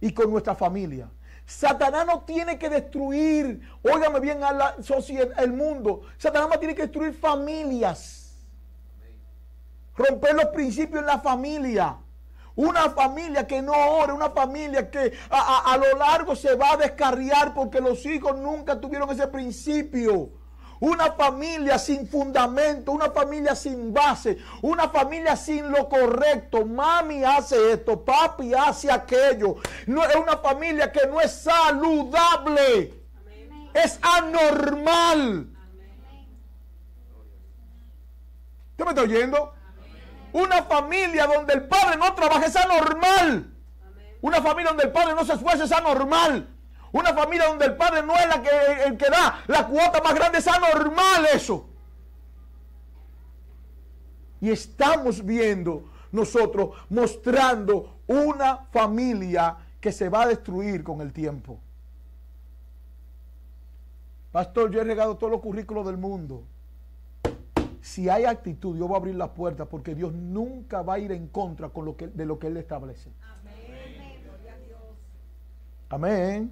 y con nuestra familia. Satanás no tiene que destruir, óigame bien, al el mundo. Satanás no tiene que destruir familias. Romper los principios en la familia. Una familia que no ora, una familia que a, lo largo se va a descarriar porque los hijos nunca tuvieron ese principio. Una familia sin fundamento, una familia sin base, una familia sin lo correcto. Mami hace esto, papi hace aquello. No, es una familia que no es saludable. Es anormal. me está oyendo? Una familia donde el padre no trabaja es anormal. Una familia donde el padre no se esfuerza es anormal. Una familia donde el padre no es la que, el que da la cuota más grande es anormal eso. Y estamos viendo nosotros mostrando una familia que se va a destruir con el tiempo. Pastor, yo he regado todos los currículos del mundo. Si hay actitud, Dios va a abrir la puerta, porque Dios nunca va a ir en contra con lo que, de lo que Él establece. Amén.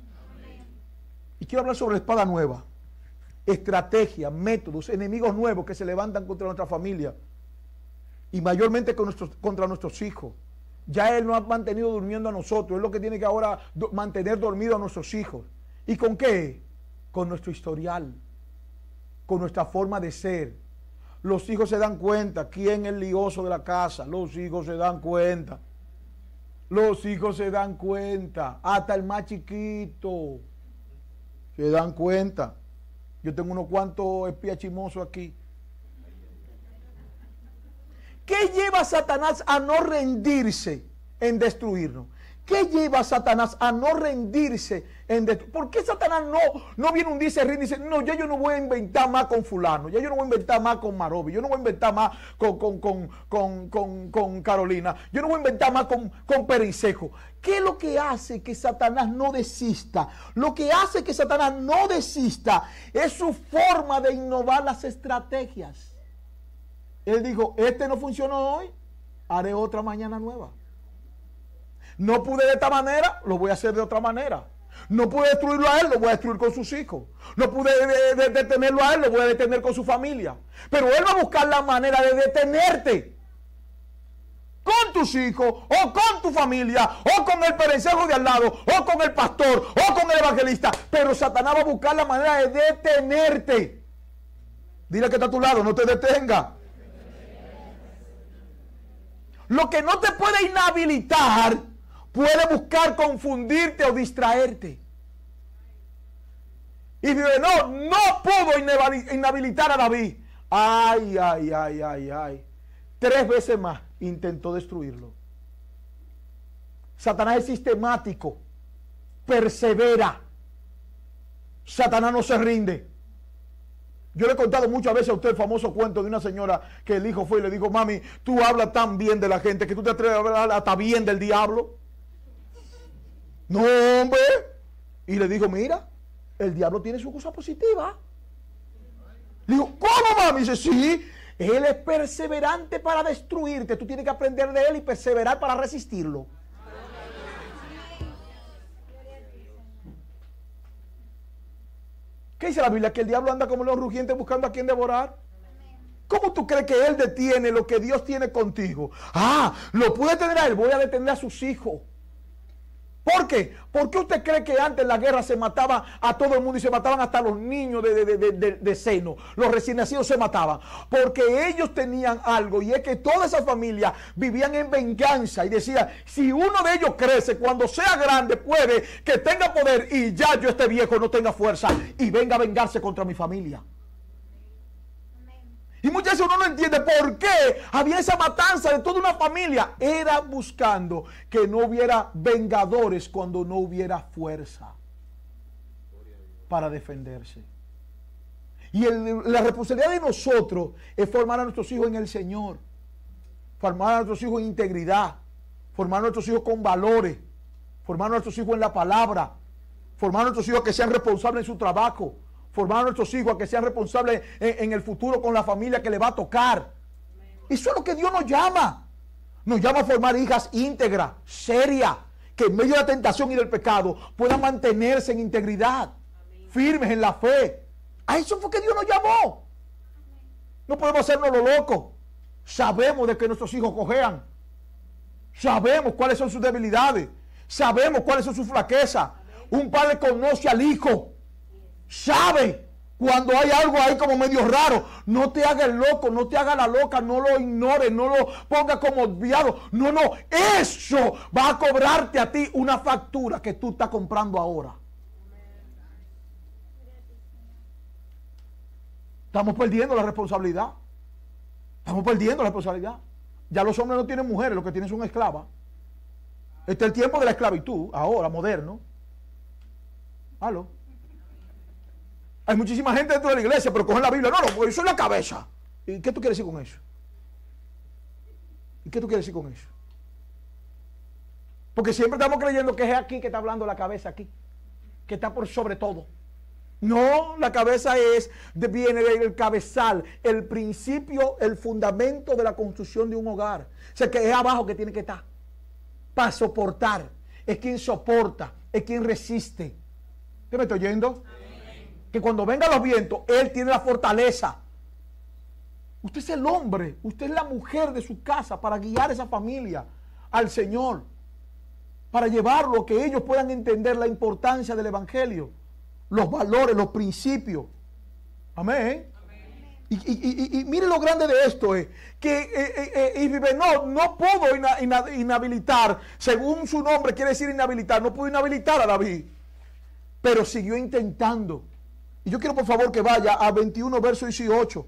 Y quiero hablar sobre espada nueva. Estrategia, métodos, enemigos nuevos que se levantan contra nuestra familia y mayormente contra nuestros hijos. Ya Él nos ha mantenido durmiendo a nosotros. Es lo que tiene que ahora mantener dormido a nuestros hijos. ¿Y con qué? Con nuestro historial, con nuestra forma de ser, los hijos se dan cuenta quién es el lioso de la casa. Los hijos se dan cuenta. Los hijos se dan cuenta. Hasta el más chiquito. Se dan cuenta. Yo tengo unos cuantos espías chimosos aquí. ¿Qué lleva Satanás a no rendirse en destruirnos? ¿Qué lleva a Satanás a no rendirse en ¿Por qué Satanás no, no viene un día y se rinde y dice, no, yo no voy a inventar más con fulano, ya yo no voy a inventar más con Marobi, yo no voy a inventar más con, con, Carolina, yo no voy a inventar más con, con Perisejo? ¿Qué es lo que hace que Satanás no desista? Lo que hace que Satanás no desista es su forma de innovar las estrategias. Él dijo, este no funcionó hoy, haré otra mañana nueva. No pude de esta manera, lo voy a hacer de otra manera. No pude destruirlo a él, lo voy a destruir con sus hijos. No pude detenerlo a él, lo voy a detener con su familia. Pero él va a buscar la manera de detenerte. Con tus hijos, o con tu familia, o con el perencejo de al lado, o con el pastor, o con el evangelista. Pero Satanás va a buscar la manera de detenerte. Dile que está a tu lado, no te detenga. Lo que no te puede inhabilitar puede buscar confundirte o distraerte. Y no, no pudo inhabilitar a David. Ay, ay, ay, ay, ay. Tres veces más intentó destruirlo. Satanás es sistemático, persevera. Satanás no se rinde. Yo le he contado muchas veces a usted el famoso cuento de una señora que el hijo fue y le dijo, mami, tú hablas tan bien de la gente que tú te atreves a hablar hasta bien del diablo. No, hombre. Y le dijo, mira, el diablo tiene su cosa positiva. Le dijo, ¿cómo, mami? Dice, sí, él es perseverante para destruirte. Tú tienes que aprender de él y perseverar para resistirlo. ¿Qué dice la Biblia? Que el diablo anda como los rugientes buscando a quien devorar. ¿Cómo tú crees que él detiene lo que Dios tiene contigo? Ah, lo puede tener a él. Voy a detener a sus hijos. ¿Por qué? ¿Por qué usted cree que antes la guerra se mataba a todo el mundo y se mataban hasta los niños de, seno? Los recién nacidos se mataban. Porque ellos tenían algo y es que toda esa familia vivían en venganza y decía, si uno de ellos crece, cuando sea grande puede que tenga poder y ya yo este viejo no tenga fuerza y venga a vengarse contra mi familia. Y muchas veces uno no entiende por qué había esa matanza de toda una familia. Era buscando que no hubiera vengadores cuando no hubiera fuerza para defenderse. Y la responsabilidad de nosotros es formar a nuestros hijos en el Señor, formar a nuestros hijos en integridad, formar a nuestros hijos con valores, formar a nuestros hijos en la palabra, formar a nuestros hijos que sean responsables en su trabajo, formar a nuestros hijos a que sean responsables en, el futuro con la familia que le va a tocar. Eso es lo que Dios nos llama. Nos llama a formar hijas íntegras, serias, que en medio de la tentación y del pecado puedan mantenerse en integridad, firmes en la fe. A eso fue que Dios nos llamó. No podemos hacernos lo loco. Sabemos de que nuestros hijos cojean. Sabemos cuáles son sus debilidades. Sabemos cuáles son sus flaquezas. Un padre conoce al hijo sabe cuando hay algo ahí como medio raro. No te hagas loco, no te hagas la loca, no lo ignores, no lo pongas como odiado No, no, eso va a cobrarte a ti una factura que tú estás comprando ahora. Estamos perdiendo la responsabilidad. Estamos perdiendo la responsabilidad. Ya los hombres no tienen mujeres, lo que tienen son esclavas. Este es el tiempo de la esclavitud, ahora, moderno. Aló. Hay muchísima gente dentro de la iglesia, pero cogen la Biblia. No, no, porque la cabeza. ¿Y qué tú quieres decir con eso? ¿Y qué tú quieres decir con eso? Porque siempre estamos creyendo que es aquí que está hablando la cabeza, aquí. Que está por sobre todo. No, la cabeza es, viene del cabezal, el principio, el fundamento de la construcción de un hogar. O sea, que es abajo que tiene que estar. Para soportar. Es quien soporta, es quien resiste. ¿Qué me estoy oyendo? que cuando vengan los vientos, Él tiene la fortaleza. Usted es el hombre, usted es la mujer de su casa para guiar esa familia al Señor, para llevarlo que ellos puedan entender la importancia del Evangelio, los valores, los principios. Amén. Y, mire lo grande de esto, es eh, que eh, eh, eh no pudo inhabilitar, según su nombre quiere decir inhabilitar, no pudo inhabilitar a David, pero siguió intentando. Y yo quiero por favor que vaya a 21 verso 18.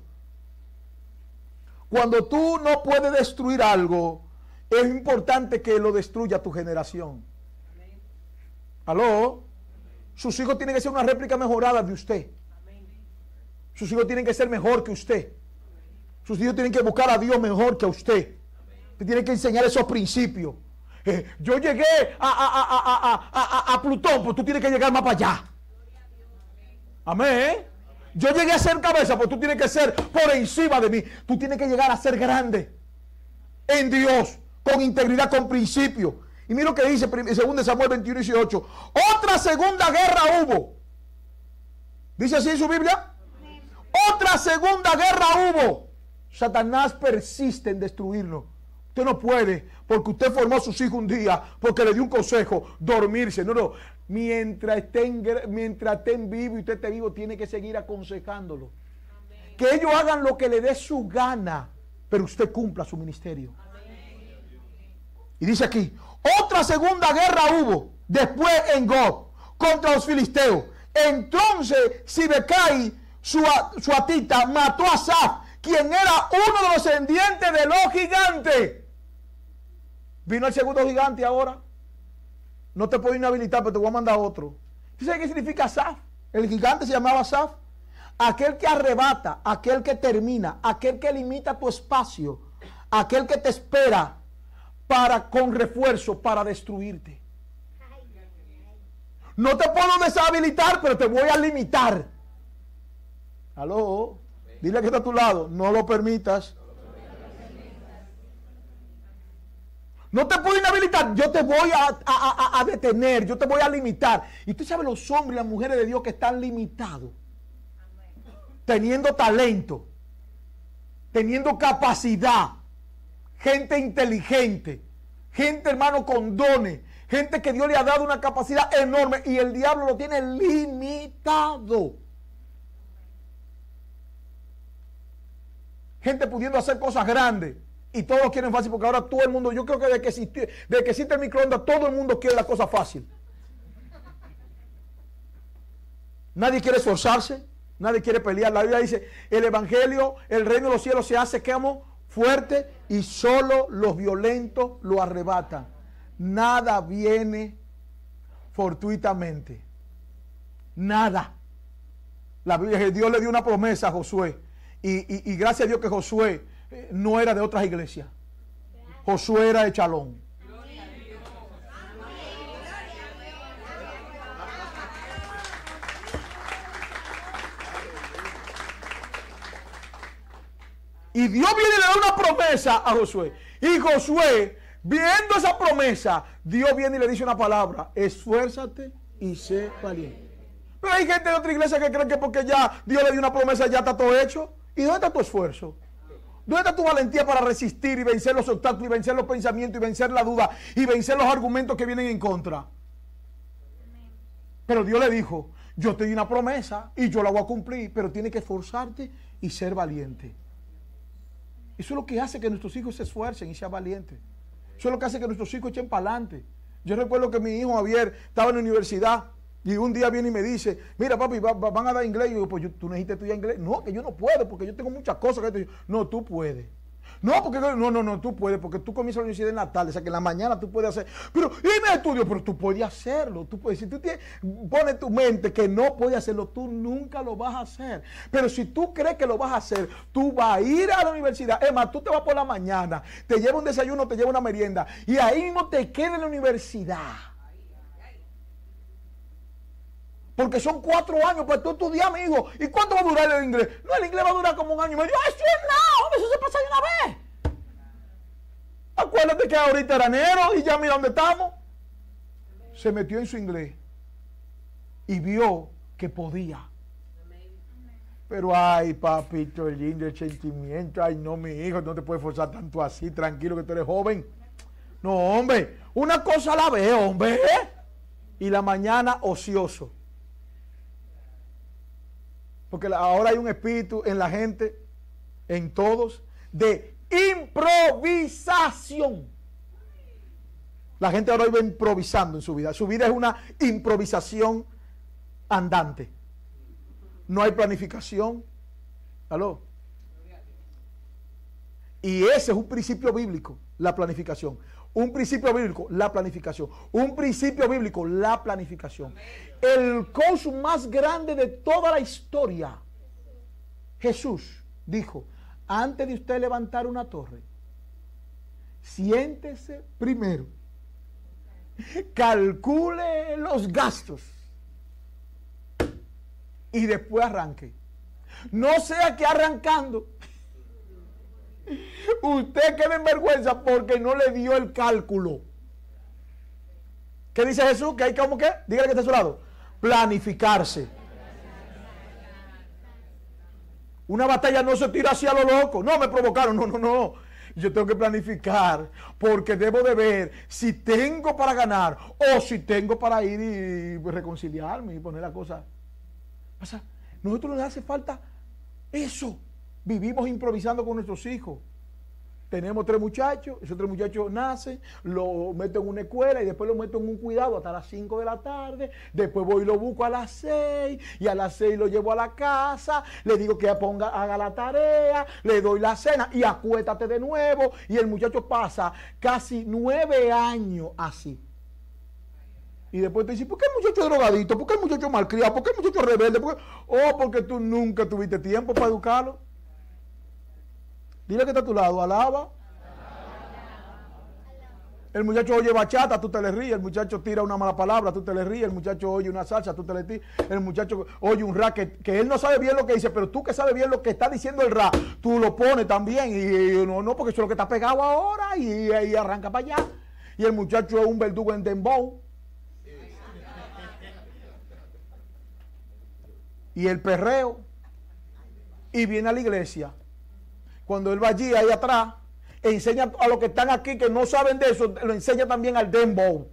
Cuando tú no puedes destruir algo, es importante que lo destruya tu generación. ¿Aló? Sus hijos tienen que ser una réplica mejorada de usted. Sus hijos tienen que ser mejor que usted. Sus hijos tienen que buscar a Dios mejor que a usted. tienen que enseñar esos principios. Eh, yo llegué a, a, a, a Plutón, pues tú tienes que llegar más para allá. Amén. Yo llegué a ser cabeza, pero pues tú tienes que ser por encima de mí. Tú tienes que llegar a ser grande en Dios, con integridad, con principio. Y mira lo que dice 2 Samuel 21 18. Otra segunda guerra hubo. ¿Dice así en su Biblia? Otra segunda guerra hubo. Satanás persiste en destruirlo. Usted no puede, porque usted formó a sus hijos un día, porque le dio un consejo, dormirse. No, no. Mientras estén, mientras vivos y usted esté vivo, tiene que seguir aconsejándolo. Que ellos hagan lo que le dé su gana, pero usted cumpla su ministerio. Y dice aquí, otra segunda guerra hubo después en God... contra los filisteos. Entonces Sibecai, su, su atita, mató a Saf, quien era uno de los descendientes de los gigantes. Vino el segundo gigante ahora. No te puedo inhabilitar, pero te voy a mandar otro. ¿Tú sabes qué significa Saf? El gigante se llamaba Saf. Aquel que arrebata, aquel que termina, aquel que limita tu espacio, aquel que te espera para con refuerzo para destruirte. No te puedo deshabilitar, pero te voy a limitar. Aló, dile que está a tu lado, no lo permitas. No te puedo inhabilitar, yo te voy a, detener, yo te voy a limitar. Y tú sabes los hombres y las mujeres de Dios que están limitados, teniendo talento, teniendo capacidad, gente inteligente, gente hermano con dones, gente que Dios le ha dado una capacidad enorme y el diablo lo tiene limitado. Gente pudiendo hacer cosas grandes y todos quieren fácil porque ahora todo el mundo, yo creo que desde que, existe, que existe el microondas, todo el mundo quiere la cosa fácil. Nadie quiere esforzarse, nadie quiere pelear. La Biblia dice, el Evangelio, el reino de los cielos se hace, fuerte y solo los violentos lo arrebatan. Nada viene fortuitamente. Nada. La Biblia, Dios le dio una promesa a Josué. y gracias a Dios que Josué no era de otras iglesias. Josué era de Chalón. Y Dios viene y le da una promesa a Josué. Y Josué, viendo esa promesa, Dios viene y le dice una palabra. Esfuérzate y sé valiente. Pero hay gente de otra iglesia que cree que porque ya Dios le dio una promesa ya está todo hecho. ¿Y dónde está tu esfuerzo? ¿Dónde está tu valentía para resistir y vencer los obstáculos y vencer los pensamientos y vencer la duda y vencer los argumentos que vienen en contra? Pero Dios le dijo, yo te di una promesa y yo la voy a cumplir, pero tienes que esforzarte y ser valiente. Eso es lo que hace que nuestros hijos se esfuercen y sean valientes. Eso es lo que hace que nuestros hijos echen para adelante. Yo recuerdo que mi hijo Javier estaba en la universidad y un día viene y me dice, mira papi, van a dar inglés. Y yo digo, pues tú necesitas estudiar inglés. No, que yo no puedo porque yo tengo muchas cosas que... Te... No, tú puedes. No, porque no, no, no, tú puedes, porque tú comienzas la universidad en la tarde, o sea que en la mañana tú puedes hacer, pero y me estudio, pero tú puedes hacerlo, tú puedes, si tú tienes, pone tu mente que no puedes hacerlo, tú nunca lo vas a hacer, pero si tú crees que lo vas a hacer, tú vas a ir a la universidad, es más, tú te vas por la mañana, te lleva un desayuno, te lleva una merienda, y ahí mismo te queda en la universidad. Porque son cuatro años para pues tú estudiar, amigo. ¿Y cuánto va a durar el inglés? No, el inglés va a durar como un año y medio. ¡Eso es nada! Eso se pasa de una vez. Acuérdate que ahorita era enero y ya mira dónde estamos. Se metió en su inglés y vio que podía. Pero ay, papito lindo, el sentimiento. Ay, no, mi hijo, no te puedes forzar tanto así. Tranquilo que tú eres joven. No, hombre, una cosa la veo, hombre. Y la mañana ocioso porque ahora hay un espíritu en la gente, en todos, de improvisación. La gente ahora vive improvisando en su vida. Su vida es una improvisación andante. No hay planificación. ¿Aló? Y ese es un principio bíblico, la planificación. Un principio bíblico, la planificación. Un principio bíblico, la planificación. El coach más grande de toda la historia, Jesús, dijo, antes de usted levantar una torre, siéntese primero, calcule los gastos y después arranque. No sea que arrancando Usted queda en vergüenza porque no le dio el cálculo. ¿Qué dice Jesús? ¿Que hay como qué? Dígale que está a su lado. Planificarse. Una batalla no se tira así a lo loco. No, me provocaron. No, no, no. Yo tengo que planificar porque debo de ver si tengo para ganar o si tengo para ir y reconciliarme y poner la cosa. O sea, nosotros nos hace falta eso. Vivimos improvisando con nuestros hijos. Tenemos tres muchachos, esos tres muchachos nacen, lo meto en una escuela y después lo meto en un cuidado hasta las 5 de la tarde. Después voy y lo busco a las 6 y a las 6 lo llevo a la casa, le digo que haga la tarea, le doy la cena y acuéstate de nuevo. Y el muchacho pasa casi nueve años así. Y después te dice: ¿por qué el muchacho drogadito? ¿Por qué el muchacho malcriado? ¿Por qué el muchacho rebelde? o Oh, porque tú nunca tuviste tiempo para educarlo. Dile que está a tu lado, alaba. El muchacho oye bachata, tú te le ríes. El muchacho tira una mala palabra, tú te le ríes. El muchacho oye una salsa, tú te le ríes. El muchacho oye un ra que, él no sabe bien lo que dice, pero tú que sabes bien lo que está diciendo el ra, tú lo pones también. Y, no, no, porque eso es lo que está pegado ahora y, ahí arranca para allá. Y el muchacho es un verdugo en dembow. Y el perreo. Y viene a la iglesia cuando él va allí, ahí atrás, e enseña a los que están aquí que no saben de eso, lo enseña también al Dembow.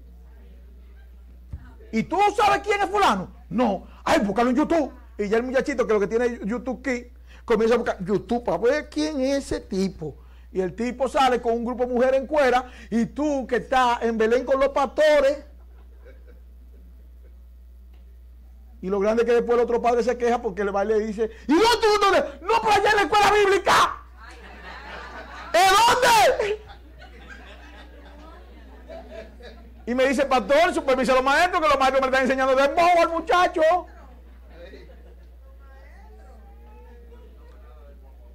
¿Y tú sabes quién es fulano? No. Ay, búscalo en YouTube. Y ya el muchachito que lo que tiene YouTube aquí comienza a buscar YouTube para ver quién es ese tipo. Y el tipo sale con un grupo de mujeres en cuera y tú que estás en Belén con los pastores. Y lo grande es que después el otro padre se queja porque le va y le dice, y no tú, no, no, para allá en la escuela bíblica. Y me dice, pastor, supervisa a los maestros, que los maestros me están enseñando de bobo al muchacho.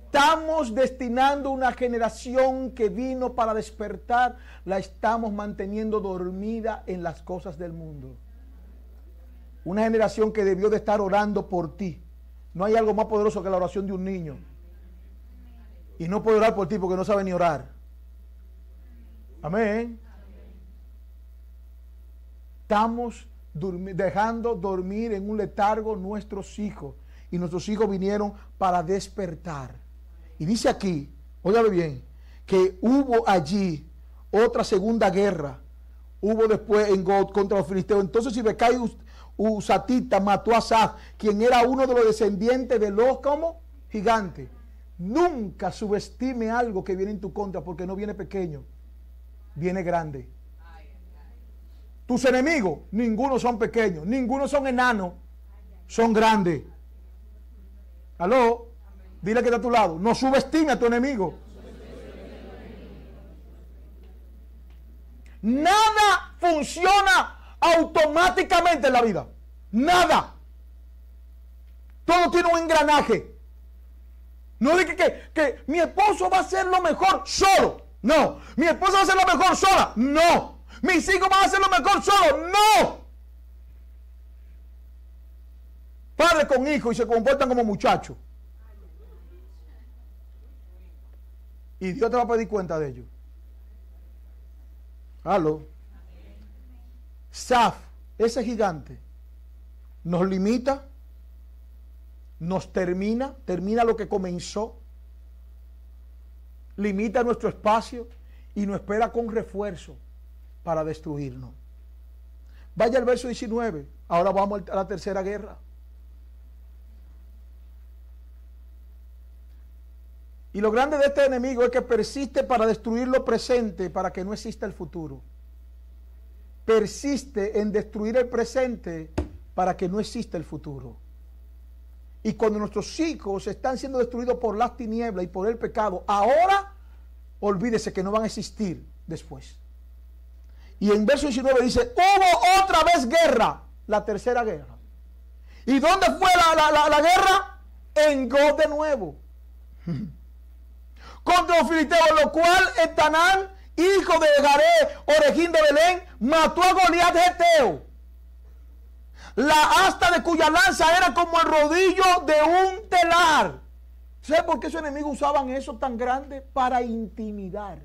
Estamos destinando una generación que vino para despertar, la estamos manteniendo dormida en las cosas del mundo. Una generación que debió de estar orando por ti. No hay algo más poderoso que la oración de un niño. Y no puede orar por ti porque no sabe ni orar. Amén. Estamos dejando dormir en un letargo nuestros hijos. Y nuestros hijos vinieron para despertar. Y dice aquí, óyame bien, que hubo allí otra segunda guerra. Hubo después en God contra los filisteos. Entonces, si Becai Usatita mató a Saf, quien era uno de los descendientes de los como gigante. Nunca subestime algo que viene en tu contra, porque no viene pequeño, viene grande. Tus enemigos, ninguno son pequeños, ninguno son enanos, son grandes. Aló, dile que está a tu lado. No subestime a tu enemigo. Nada funciona automáticamente en la vida. Nada. Todo tiene un engranaje. No digas que, que mi esposo va a ser lo mejor solo. No. Mi esposa va a ser lo mejor sola. No. Mis hijos van a hacer lo mejor solo. No. Padre con hijo y se comportan como muchachos. Y Dios te va a pedir cuenta de ello. Aló. Saf, ese gigante, nos limita, nos termina, termina lo que comenzó, limita nuestro espacio y nos espera con refuerzo para destruirnos. Vaya al verso 19, ahora vamos a la tercera guerra. Y lo grande de este enemigo es que persiste para destruir lo presente, para que no exista el futuro. Persiste en destruir el presente para que no exista el futuro. Y cuando nuestros hijos están siendo destruidos por las tinieblas y por el pecado, ahora olvídese que no van a existir después. Y en verso 19 dice, hubo otra vez guerra, la tercera guerra. ¿Y dónde fue la, guerra? En God de nuevo. Contra los filisteos, lo cual Etanán, hijo de Garé, orejín de Belén, mató a Goliat Geteo. La asta de cuya lanza era como el rodillo de un telar. ¿Sabe por qué sus enemigos usaban eso tan grande? Para intimidar.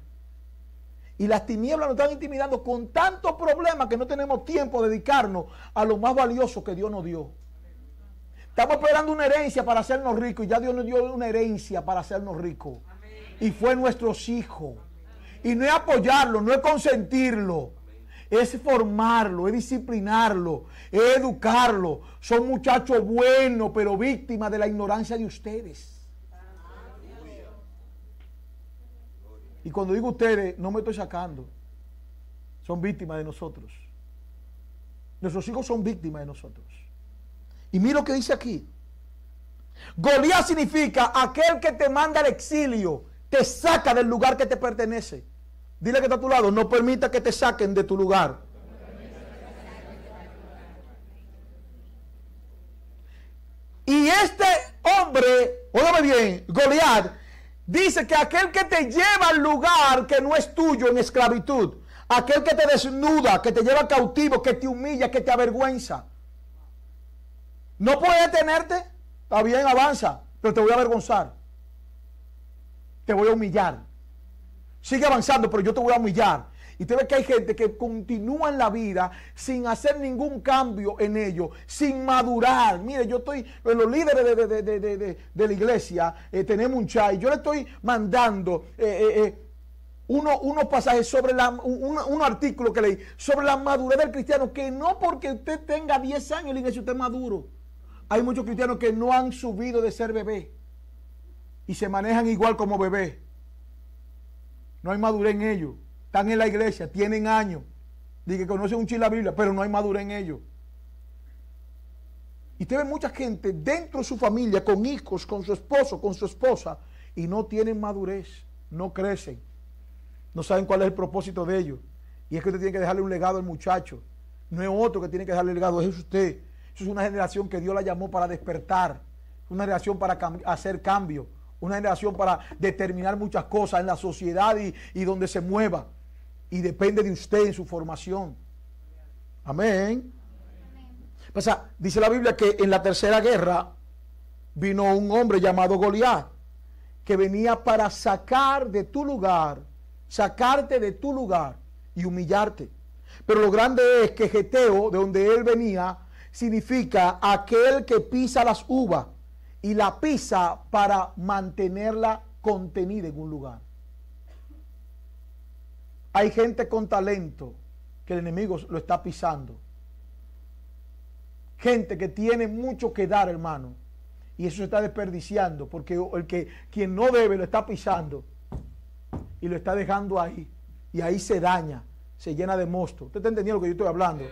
Y las tinieblas nos están intimidando con tantos problemas que no tenemos tiempo de dedicarnos a lo más valioso que Dios nos dio. Estamos esperando una herencia para hacernos ricos y ya Dios nos dio una herencia para hacernos ricos. Y fue nuestros hijos. Y no es apoyarlo, no es consentirlo. Es formarlo, es disciplinarlo, es educarlo. Son muchachos buenos, pero víctimas de la ignorancia de ustedes. Y cuando digo ustedes, no me estoy sacando. Son víctimas de nosotros. Nuestros hijos son víctimas de nosotros. Y mira lo que dice aquí. Goliat significa aquel que te manda al exilio, te saca del lugar que te pertenece. Dile que está a tu lado, no permita que te saquen de tu lugar. Y este hombre, óigame bien, Goliat, Dice que aquel que te lleva al lugar que no es tuyo en esclavitud, aquel que te desnuda, que te lleva cautivo, que te humilla, que te avergüenza, no puede detenerte. Está bien, avanza, pero te voy a avergonzar. Te voy a humillar. Sigue avanzando, pero yo te voy a humillar. Y usted ve que hay gente que continúa en la vida sin hacer ningún cambio en ellos sin madurar. Mire, yo estoy, los líderes de, la iglesia, eh, tenemos un chat, yo le estoy mandando eh, eh, unos pasajes sobre la, un, artículo que leí sobre la madurez del cristiano, que no porque usted tenga 10 años y la iglesia usted es maduro. Hay muchos cristianos que no han subido de ser bebé y se manejan igual como bebé. No hay madurez en ellos están en la iglesia, tienen años, de que conocen un chile la Biblia, pero no hay madurez en ellos. Y usted ve mucha gente dentro de su familia, con hijos, con su esposo, con su esposa, y no tienen madurez, no crecen, no saben cuál es el propósito de ellos. Y es que usted tiene que dejarle un legado al muchacho, no es otro que tiene que dejarle legado, es usted. Eso es una generación que Dios la llamó para despertar, una generación para hacer cambio, una generación para determinar muchas cosas en la sociedad y donde se mueva y depende de usted en su formación. Amén. O dice la Biblia que en la tercera guerra vino un hombre llamado Goliat que venía para sacar de tu lugar, sacarte de tu lugar y humillarte. Pero lo grande es que Geteo, de donde él venía, significa aquel que pisa las uvas y la pisa para mantenerla contenida en un lugar. Hay gente con talento que el enemigo lo está pisando. Gente que tiene mucho que dar, hermano. Y eso se está desperdiciando porque el que quien no debe lo está pisando y lo está dejando ahí. Y ahí se daña, se llena de mosto. ¿Usted está entendiendo lo que yo estoy hablando?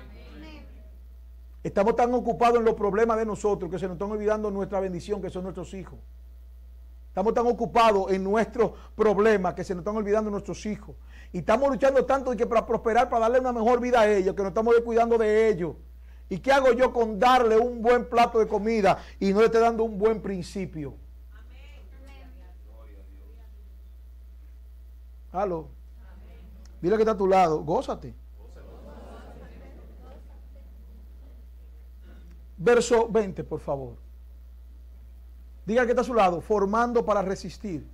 Estamos tan ocupados en los problemas de nosotros que se nos están olvidando nuestra bendición, que son nuestros hijos. Estamos tan ocupados en nuestros problemas que se nos están olvidando nuestros hijos. Y estamos luchando tanto de que para prosperar, para darle una mejor vida a ellos, que nos estamos descuidando de ellos. ¿Y qué hago yo con darle un buen plato de comida y no le esté dando un buen principio? Aló. Dile que está a tu lado. Gózate. Verso 20, por favor. Diga que está a su lado, formando para resistir.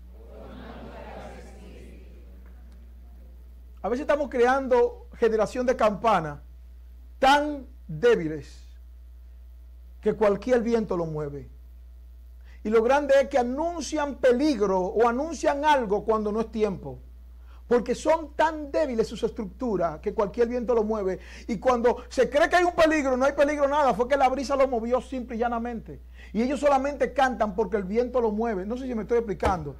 A veces estamos creando generación de campanas tan débiles que cualquier viento lo mueve. Y lo grande es que anuncian peligro o anuncian algo cuando no es tiempo. Porque son tan débiles sus estructuras que cualquier viento lo mueve. Y cuando se cree que hay un peligro, no hay peligro nada. Fue que la brisa lo movió simple y llanamente. Y ellos solamente cantan porque el viento lo mueve. No sé si me estoy explicando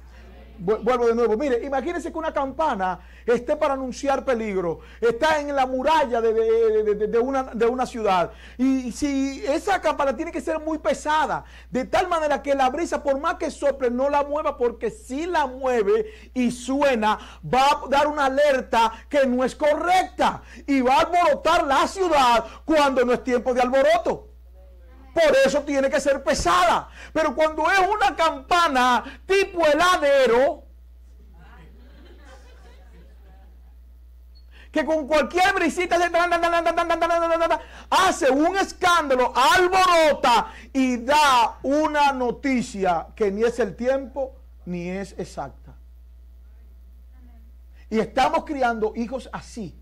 vuelvo de nuevo. Mire, imagínense que una campana esté para anunciar peligro, está en la muralla de, de, una, una, ciudad. Y si esa campana tiene que ser muy pesada, de tal manera que la brisa, por más que sople, no la mueva, porque si la mueve y suena, va a dar una alerta que no es correcta y va a alborotar la ciudad cuando no es tiempo de alboroto por eso tiene que ser pesada. Pero cuando es una campana tipo heladero, que con cualquier brisita se hace un escándalo, alborota y da una noticia que ni es el tiempo ni es exacta. Y estamos criando hijos así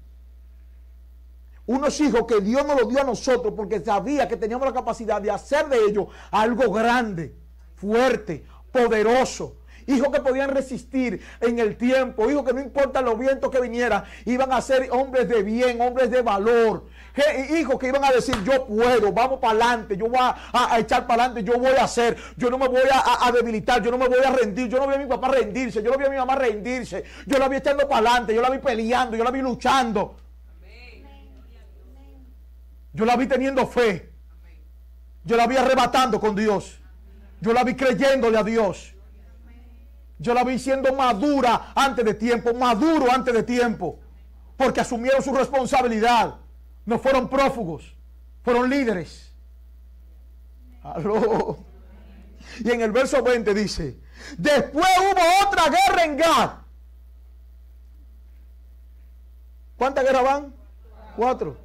unos hijos que Dios nos los dio a nosotros porque sabía que teníamos la capacidad de hacer de ellos algo grande, fuerte, poderoso. Hijos que podían resistir en el tiempo, hijos que no importan los vientos que vinieran, iban a ser hombres de bien, hombres de valor. Hijos que iban a decir, yo puedo, vamos para adelante, yo voy a, echar para adelante, yo voy a hacer, yo no me voy a, debilitar, yo no me voy a rendir, yo no vi a mi papá rendirse, yo no vi a mi mamá rendirse, yo la vi echando para adelante, yo la vi peleando, yo la vi luchando. Yo la vi teniendo fe. Yo la vi arrebatando con Dios. Yo la vi creyéndole a Dios. Yo la vi siendo madura antes de tiempo, maduro antes de tiempo. Porque asumieron su responsabilidad. No fueron prófugos, fueron líderes. Aló. Y en el verso 20 dice, después hubo otra guerra en Gad. ¿Cuántas guerras van? Cuatro.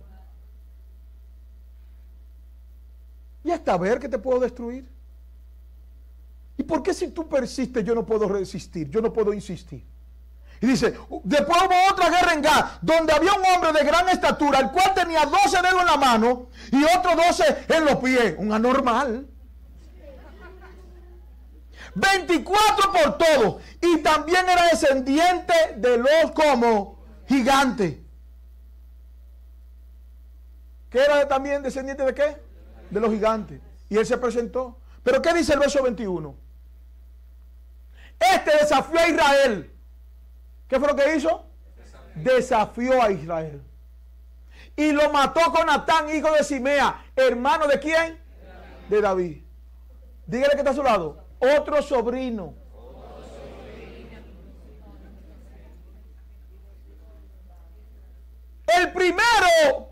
y hasta ver que te puedo destruir. ¿Y por qué si tú persistes yo no puedo resistir, yo no puedo insistir? Y dice, después hubo otra guerra en Gaza donde había un hombre de gran estatura, el cual tenía 12 dedos en la mano y otro 12 en los pies, un anormal. 24 por todo. Y también era descendiente de los como gigante ¿Qué era también descendiente de qué? de los gigantes. Y él se presentó. Pero ¿qué dice el verso 21? Este desafió a Israel. ¿Qué fue lo que hizo? Desafió a Israel. Y lo mató con Natán, hijo de Simea, hermano de quién? De David. Dígale que está a su lado. Otro sobrino. El primero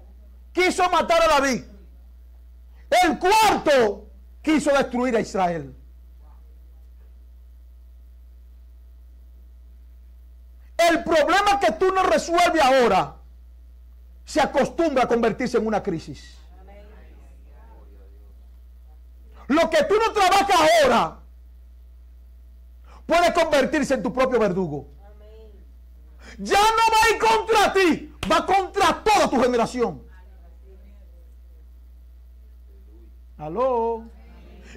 quiso matar a David. El cuarto quiso destruir a Israel. El problema que tú no resuelves ahora se acostumbra a convertirse en una crisis. Lo que tú no trabajas ahora puede convertirse en tu propio verdugo. Ya no va a contra ti, va contra toda tu generación. Aló.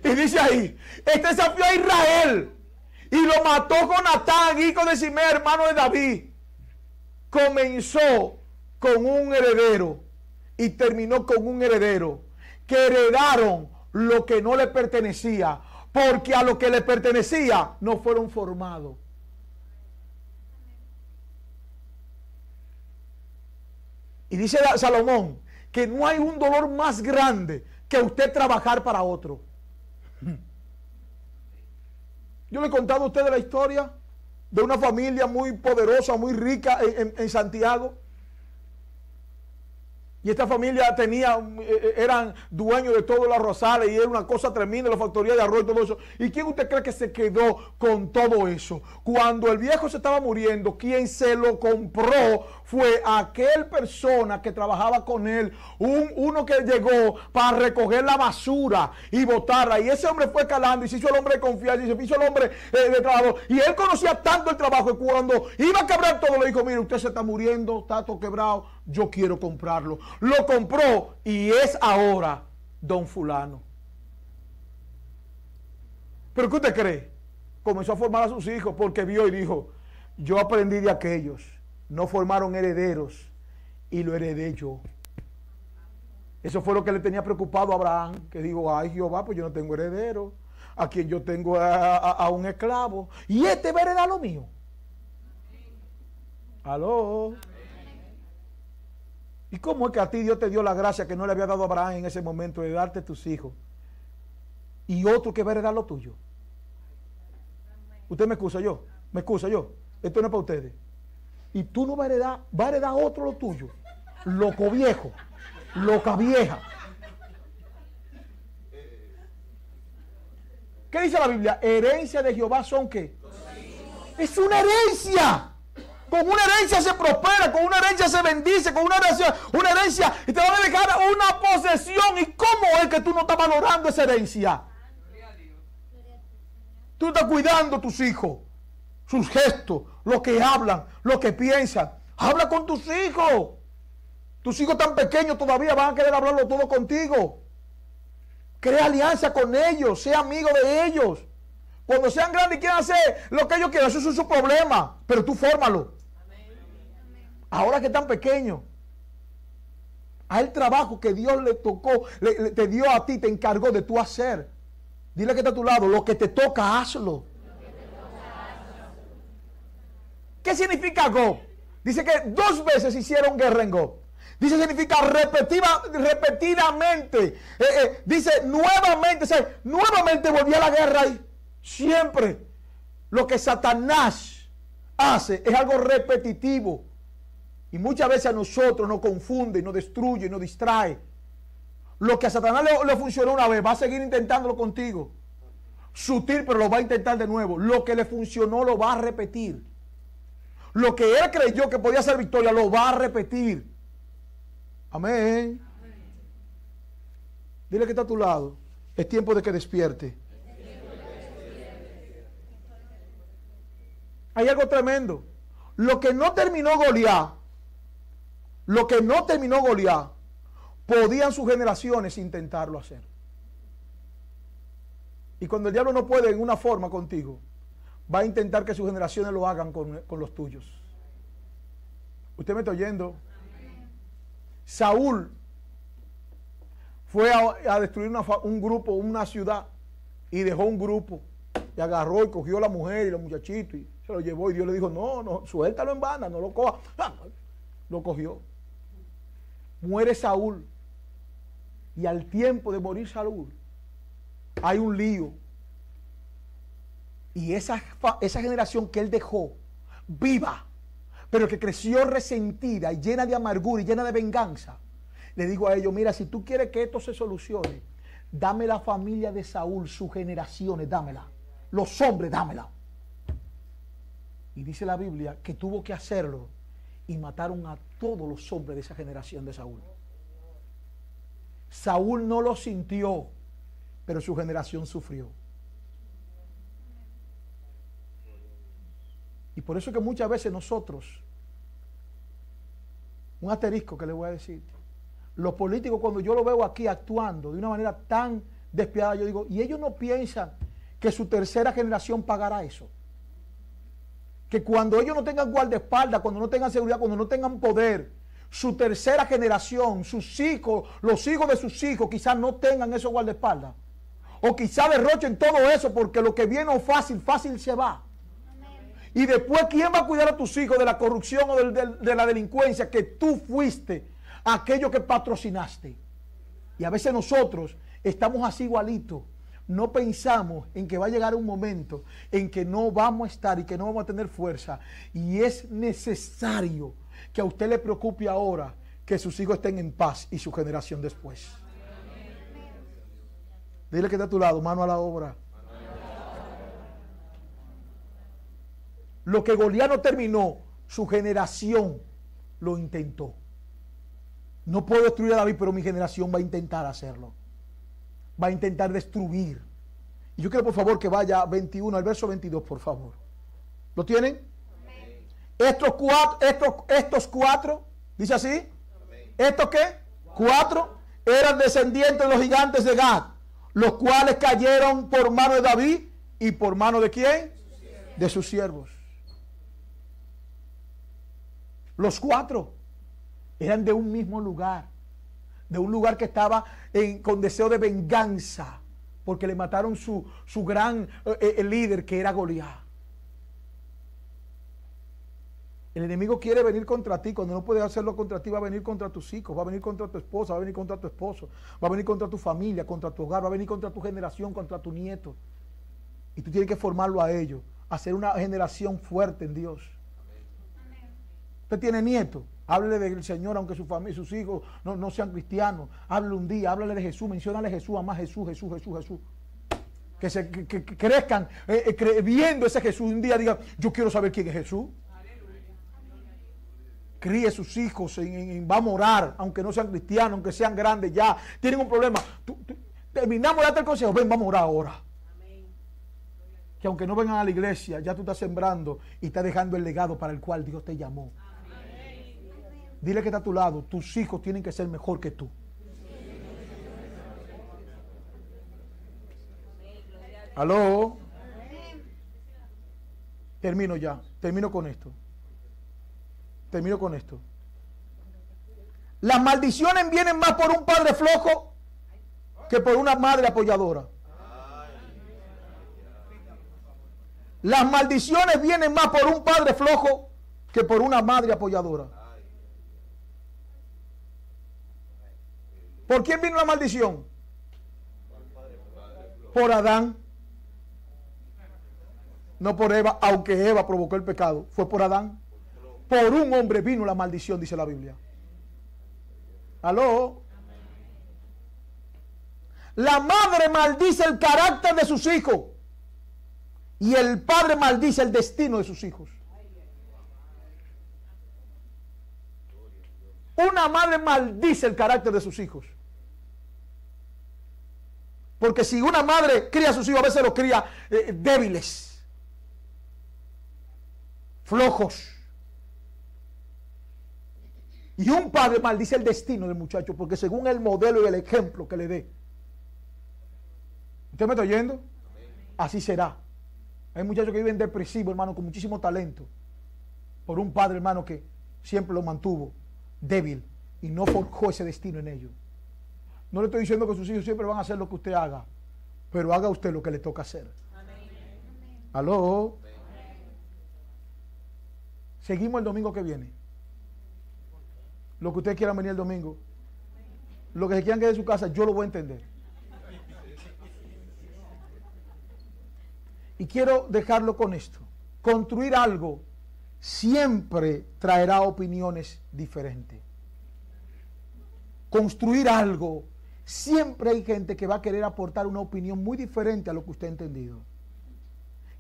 Y dice ahí, este fue a Israel y lo mató con Natán, hijo de Simé, hermano de David. Comenzó con un heredero y terminó con un heredero que heredaron lo que no le pertenecía, porque a lo que le pertenecía no fueron formados. Y dice Salomón que no hay un dolor más grande que usted trabajar para otro. Yo le he contado a usted de la historia de una familia muy poderosa, muy rica en, Santiago. Y esta familia tenía, eh, eran dueños de todos el rosales y era una cosa tremenda, la factoría de arroz y todo eso. ¿Y quién usted cree que se quedó con todo eso? Cuando el viejo se estaba muriendo, ¿quién se lo compró fue aquel persona que trabajaba con él, un, uno que llegó para recoger la basura y botarla. Y ese hombre fue calando y se hizo el hombre de confianza y se hizo el hombre eh, de trabajo. Y él conocía tanto el trabajo que cuando iba a quebrar todo le dijo, mire, usted se está muriendo, está todo quebrado, yo quiero comprarlo. Lo compró y es ahora don fulano. ¿Pero qué usted cree? Comenzó a formar a sus hijos porque vio y dijo, yo aprendí de aquellos no formaron herederos y lo heredé yo. Eso fue lo que le tenía preocupado a Abraham, que digo, ay Jehová, pues yo no tengo heredero, a quien yo tengo a, un esclavo, y este va a lo mío. Aló. ¿Y cómo es que a ti Dios te dio la gracia que no le había dado a Abraham en ese momento de darte tus hijos? Y otro que va a heredar lo tuyo. Usted me excusa yo, me excusa yo. Esto no es para ustedes y tú no vas a heredar, va a heredar otro lo tuyo. Loco viejo, loca vieja. ¿Qué dice la Biblia? Herencia de Jehová son qué? Es una herencia. Con una herencia se prospera, con una herencia se bendice, con una herencia, una herencia y te van a dejar una posesión. ¿Y cómo es que tú no estás valorando esa herencia? Tú estás cuidando tus hijos, sus gestos, lo que hablan, lo que piensan. Habla con tus hijos. Tus hijos tan pequeños todavía van a querer hablarlo todo contigo. Crea alianza con ellos, sea amigo de ellos. Cuando sean grandes y quieran hacer lo que ellos quieran, eso es su problema, pero tú fórmalo. Ahora que están pequeños, a el trabajo que Dios le tocó, te dio a ti, te encargó de tú hacer. Dile que está a tu lado, lo que te toca, hazlo. ¿Qué significa go? Dice que dos veces hicieron guerra en go. Dice significa repetidamente. Eh, eh, dice nuevamente, nuevamente volvió a la guerra y siempre lo que Satanás hace es algo repetitivo. Y muchas veces a nosotros nos confunde, nos destruye, nos distrae. Lo que a Satanás le, le funcionó una vez, va a seguir intentándolo contigo. Sutil, pero lo va a intentar de nuevo. Lo que le funcionó lo va a repetir. Lo que él creyó que podía ser victoria lo va a repetir. Amén. Dile que está a tu lado. Es tiempo de que despierte. Hay algo tremendo. Lo que no terminó Goliat, lo que no terminó Goliat, podían sus generaciones intentarlo hacer. Y cuando el diablo no puede en una forma contigo, va a intentar que sus generaciones lo hagan con, los tuyos. ¿Usted me está oyendo? Saúl fue a, destruir un grupo, una ciudad, y dejó un grupo, y agarró y cogió a la mujer y los muchachitos, y se lo llevó, y Dios le dijo, no, no, suéltalo en banda, no lo coja. Ah, lo cogió. Muere Saúl, y al tiempo de morir Saúl, hay un lío y esa, esa generación que él dejó viva, pero que creció resentida y llena de amargura y llena de venganza, le digo a ellos, mira, si tú quieres que esto se solucione, dame la familia de Saúl, sus generaciones, dámela. Los hombres, dámela. Y dice la Biblia que tuvo que hacerlo y mataron a todos los hombres de esa generación de Saúl. Saúl no lo sintió, pero su generación sufrió. Y por eso que muchas veces nosotros, un asterisco que le voy a decir, los políticos cuando yo lo veo aquí actuando de una manera tan despiadada, yo digo, y ellos no piensan que su tercera generación pagará eso. Que cuando ellos no tengan guardaespaldas, cuando no tengan seguridad, cuando no tengan poder, su tercera generación, sus hijos, los hijos de sus hijos, quizás no tengan esos guardaespaldas. O quizás derrochen todo eso porque lo que viene o fácil, fácil se va. Y después, ¿quién va a cuidar a tus hijos de la corrupción o de, la delincuencia que tú fuiste aquello que patrocinaste? Y a veces nosotros estamos así igualitos. No pensamos en que va a llegar un momento en que no vamos a estar y que no vamos a tener fuerza. Y es necesario que a usted le preocupe ahora que sus hijos estén en paz y su generación después. Dile que está a tu lado, mano a la obra. Lo que Goliano terminó, su generación lo intentó. No puedo destruir a David, pero mi generación va a intentar hacerlo. Va a intentar destruir. Y yo quiero, por favor, que vaya 21 al verso 22, por favor. ¿Lo tienen? Estos cuatro, estos, estos cuatro, dice así. ¿Estos qué? Cuatro eran descendientes de los gigantes de Gad, los cuales cayeron por mano de David y por mano de quién? De sus siervos. Los cuatro eran de un mismo lugar, de un lugar que estaba con deseo de venganza, porque le mataron su, gran eh, eh, líder que era Goliat. El enemigo quiere venir contra ti. Cuando no puede hacerlo contra ti, va a venir contra tus hijos, va a venir contra tu esposa, va a venir contra tu esposo, va a venir contra tu familia, contra tu hogar, va a venir contra tu generación, contra tu nieto. Y tú tienes que formarlo a ellos, hacer una generación fuerte en Dios. Usted tiene nieto. Háblele del Señor, aunque su familia, sus hijos no, sean cristianos. Háblele un día, háblele de Jesús, menciónale Jesús, ama Jesús, Jesús, Jesús, Jesús. Que, se, crezcan eh, eh, viendo ese Jesús. Un día diga, yo quiero saber quién es Jesús. Críe sus hijos, en, va a morar, aunque no sean cristianos, aunque sean grandes ya. Tienen un problema. terminamos de el consejo, ven, vamos a orar ahora que aunque no vengan a la iglesia, ya tú estás sembrando y estás dejando el legado para el cual Dios te llamó. Dile que está a tu lado, tus hijos tienen que ser mejor que tú. Aló. Termino ya, termino con esto. Termino con esto. Las maldiciones vienen más por un padre flojo que por una madre apoyadora. Las maldiciones vienen más por un padre flojo que por una madre apoyadora. ¿Por quién vino la maldición? Por Adán. No por Eva, aunque Eva provocó el pecado. Fue por Adán. Por un hombre vino la maldición, dice la Biblia. ¿Aló? La madre maldice el carácter de sus hijos. Y el padre maldice el destino de sus hijos. Una madre maldice el carácter de sus hijos. Porque si una madre cría a sus hijos, a veces los cría eh, débiles, flojos. Y un padre maldice el destino del muchacho, porque según el modelo y el ejemplo que le dé. ¿Usted me está oyendo? Así será. Hay muchachos que viven depresivos, hermano, con muchísimo talento. Por un padre, hermano, que siempre lo mantuvo débil y no forjó ese destino en ellos. No le estoy diciendo que sus hijos siempre van a hacer lo que usted haga, pero haga usted lo que le toca hacer. Amén. Aló. Seguimos el domingo que viene. Lo que ustedes quieran venir el domingo. Lo que se quieran quedar en su casa, yo lo voy a entender. Y quiero dejarlo con esto. Construir algo siempre traerá opiniones diferentes. Construir algo siempre hay gente que va a querer aportar una opinión muy diferente a lo que usted ha entendido.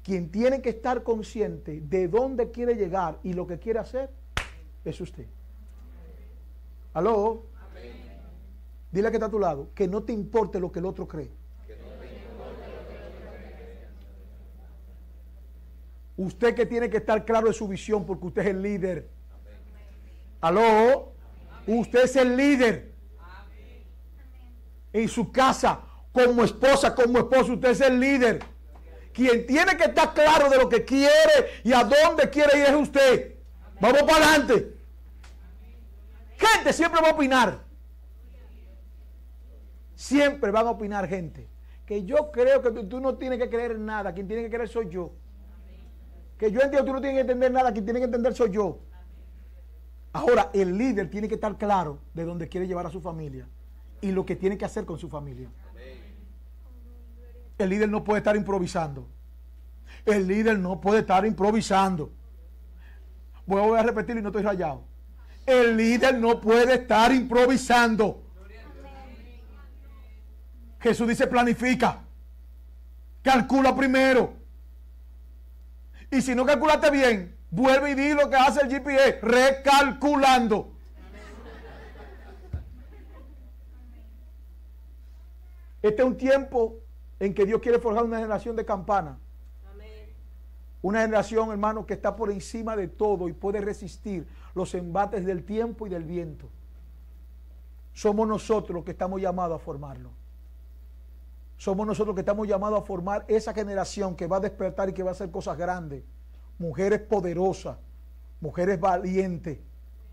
Quien tiene que estar consciente de dónde quiere llegar y lo que quiere hacer es usted. ¿Aló? Dile que está a tu lado, que no te importe lo que el otro cree. Usted que tiene que estar claro de su visión porque usted es el líder. ¿Aló? Usted es el líder en su casa, como esposa, como esposo, usted es el líder. Quien tiene que estar claro de lo que quiere y a dónde quiere ir es usted. Vamos para adelante. Gente siempre va a opinar. Siempre van a opinar gente. Que yo creo que tú, no tienes que creer nada. Quien tiene que creer soy yo. Que yo entiendo, tú no tienes que entender nada. Quien tiene que entender soy yo. Ahora, el líder tiene que estar claro de dónde quiere llevar a su familia y lo que tiene que hacer con su familia. El líder no puede estar improvisando. El líder no puede estar improvisando. Voy a, repetir repetirlo y no estoy rayado. El líder no puede estar improvisando. Jesús dice planifica. Calcula primero. Y si no calculaste bien, vuelve y di lo que hace el GPS, recalculando. Este es un tiempo en que Dios quiere forjar una generación de campana. Una generación, hermano, que está por encima de todo y puede resistir los embates del tiempo y del viento. Somos nosotros los que estamos llamados a formarlo. Somos nosotros los que estamos llamados a formar esa generación que va a despertar y que va a hacer cosas grandes. Mujeres poderosas, mujeres valientes,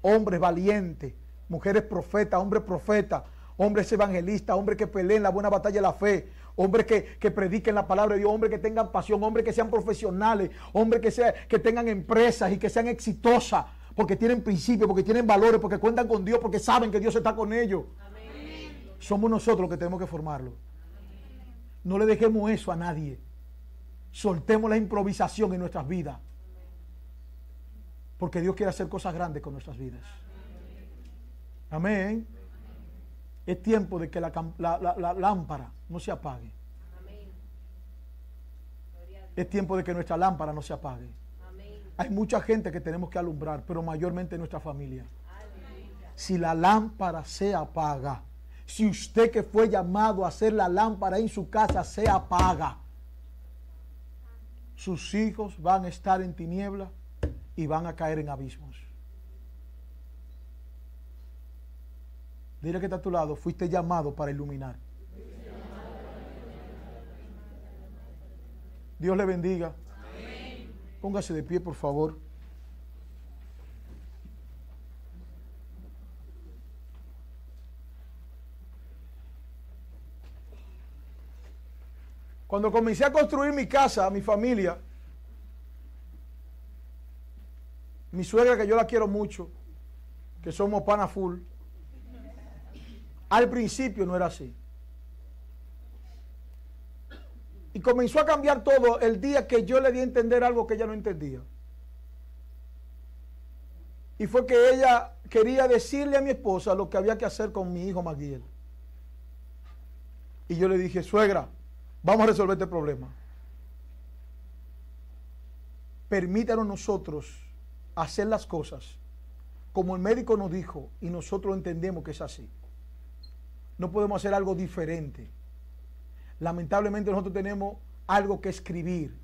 hombres valientes, mujeres profetas, hombres profetas hombres evangelistas, hombres que peleen la buena batalla de la fe, hombres que, prediquen la palabra de Dios, hombres que tengan pasión, hombres que sean profesionales, hombres que, que tengan empresas y que sean exitosas, porque tienen principios, porque tienen valores, porque cuentan con Dios, porque saben que Dios está con ellos. Somos nosotros los que tenemos que formarlo. No le dejemos eso a nadie. Soltemos la improvisación en nuestras vidas. Porque Dios quiere hacer cosas grandes con nuestras vidas. Amén es tiempo de que la, lámpara no se apague. Es tiempo de que nuestra lámpara no se apague. Hay mucha gente que tenemos que alumbrar, pero mayormente nuestra familia. Si la lámpara se apaga, si usted que fue llamado a hacer la lámpara en su casa se apaga, sus hijos van a estar en tinieblas y van a caer en abismo. Dile que está a tu lado, fuiste llamado para iluminar. Dios le bendiga. Póngase de pie, por favor. Cuando comencé a construir mi casa, mi familia, mi suegra que yo la quiero mucho, que somos pana full, al principio no era así. Y comenzó a cambiar todo el día que yo le di a entender algo que ella no entendía. Y fue que ella quería decirle a mi esposa lo que había que hacer con mi hijo Maguiel. Y yo le dije, suegra, vamos a resolver este problema. Permítanos nosotros hacer las cosas como el médico nos dijo y nosotros entendemos que es así no podemos hacer algo diferente. Lamentablemente nosotros tenemos algo que escribir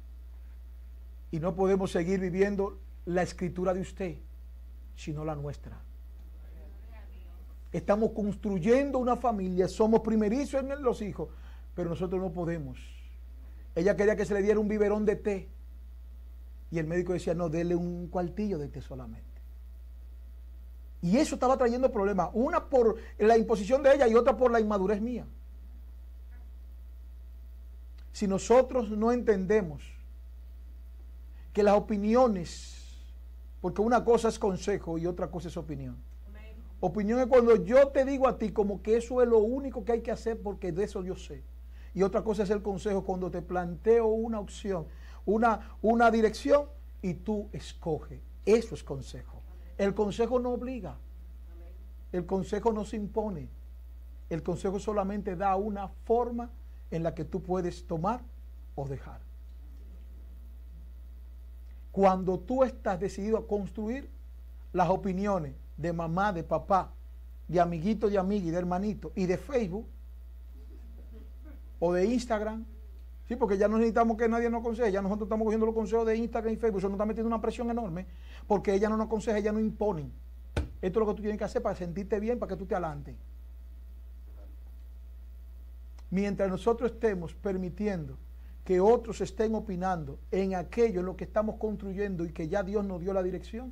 y no podemos seguir viviendo la escritura de usted, sino la nuestra. Estamos construyendo una familia, somos primerizos en los hijos, pero nosotros no podemos. Ella quería que se le diera un biberón de té y el médico decía, no, dele un cuartillo de té solamente. Y eso estaba trayendo problemas, una por la imposición de ella y otra por la inmadurez mía. Si nosotros no entendemos que las opiniones, porque una cosa es consejo y otra cosa es opinión. Opinión es cuando yo te digo a ti como que eso es lo único que hay que hacer porque de eso yo sé. Y otra cosa es el consejo cuando te planteo una opción, una, una dirección y tú escoge. Eso es consejo. El consejo no obliga. El consejo no se impone. El consejo solamente da una forma en la que tú puedes tomar o dejar. Cuando tú estás decidido a construir las opiniones de mamá, de papá, de amiguito, de amiga y de hermanito y de Facebook o de Instagram Sí, porque ya no necesitamos que nadie nos aconseje, ya nosotros estamos cogiendo los consejos de Instagram y Facebook, eso nos está metiendo una presión enorme, porque ella no nos aconseja, ella no impone. Esto es lo que tú tienes que hacer para sentirte bien, para que tú te adelantes. Mientras nosotros estemos permitiendo que otros estén opinando en aquello en lo que estamos construyendo y que ya Dios nos dio la dirección,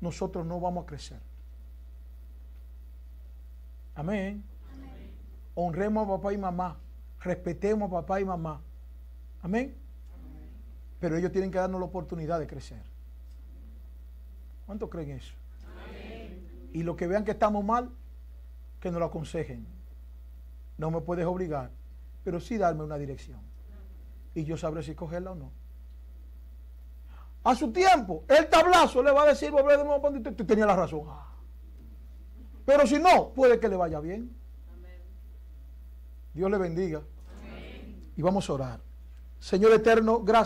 nosotros no vamos a crecer. Amén. Honremos a papá y mamá, respetemos a papá y mamá, Amén. Pero ellos tienen que darnos la oportunidad de crecer. ¿Cuántos creen eso? Y los que vean que estamos mal, que nos lo aconsejen. No me puedes obligar, pero sí darme una dirección. Y yo sabré si cogerla o no. A su tiempo, el tablazo le va a decir, volver de nuevo cuando tenía la razón. Ah. Pero si no, puede que le vaya bien. Dios le bendiga. Y vamos a orar. Señor eterno, gracias.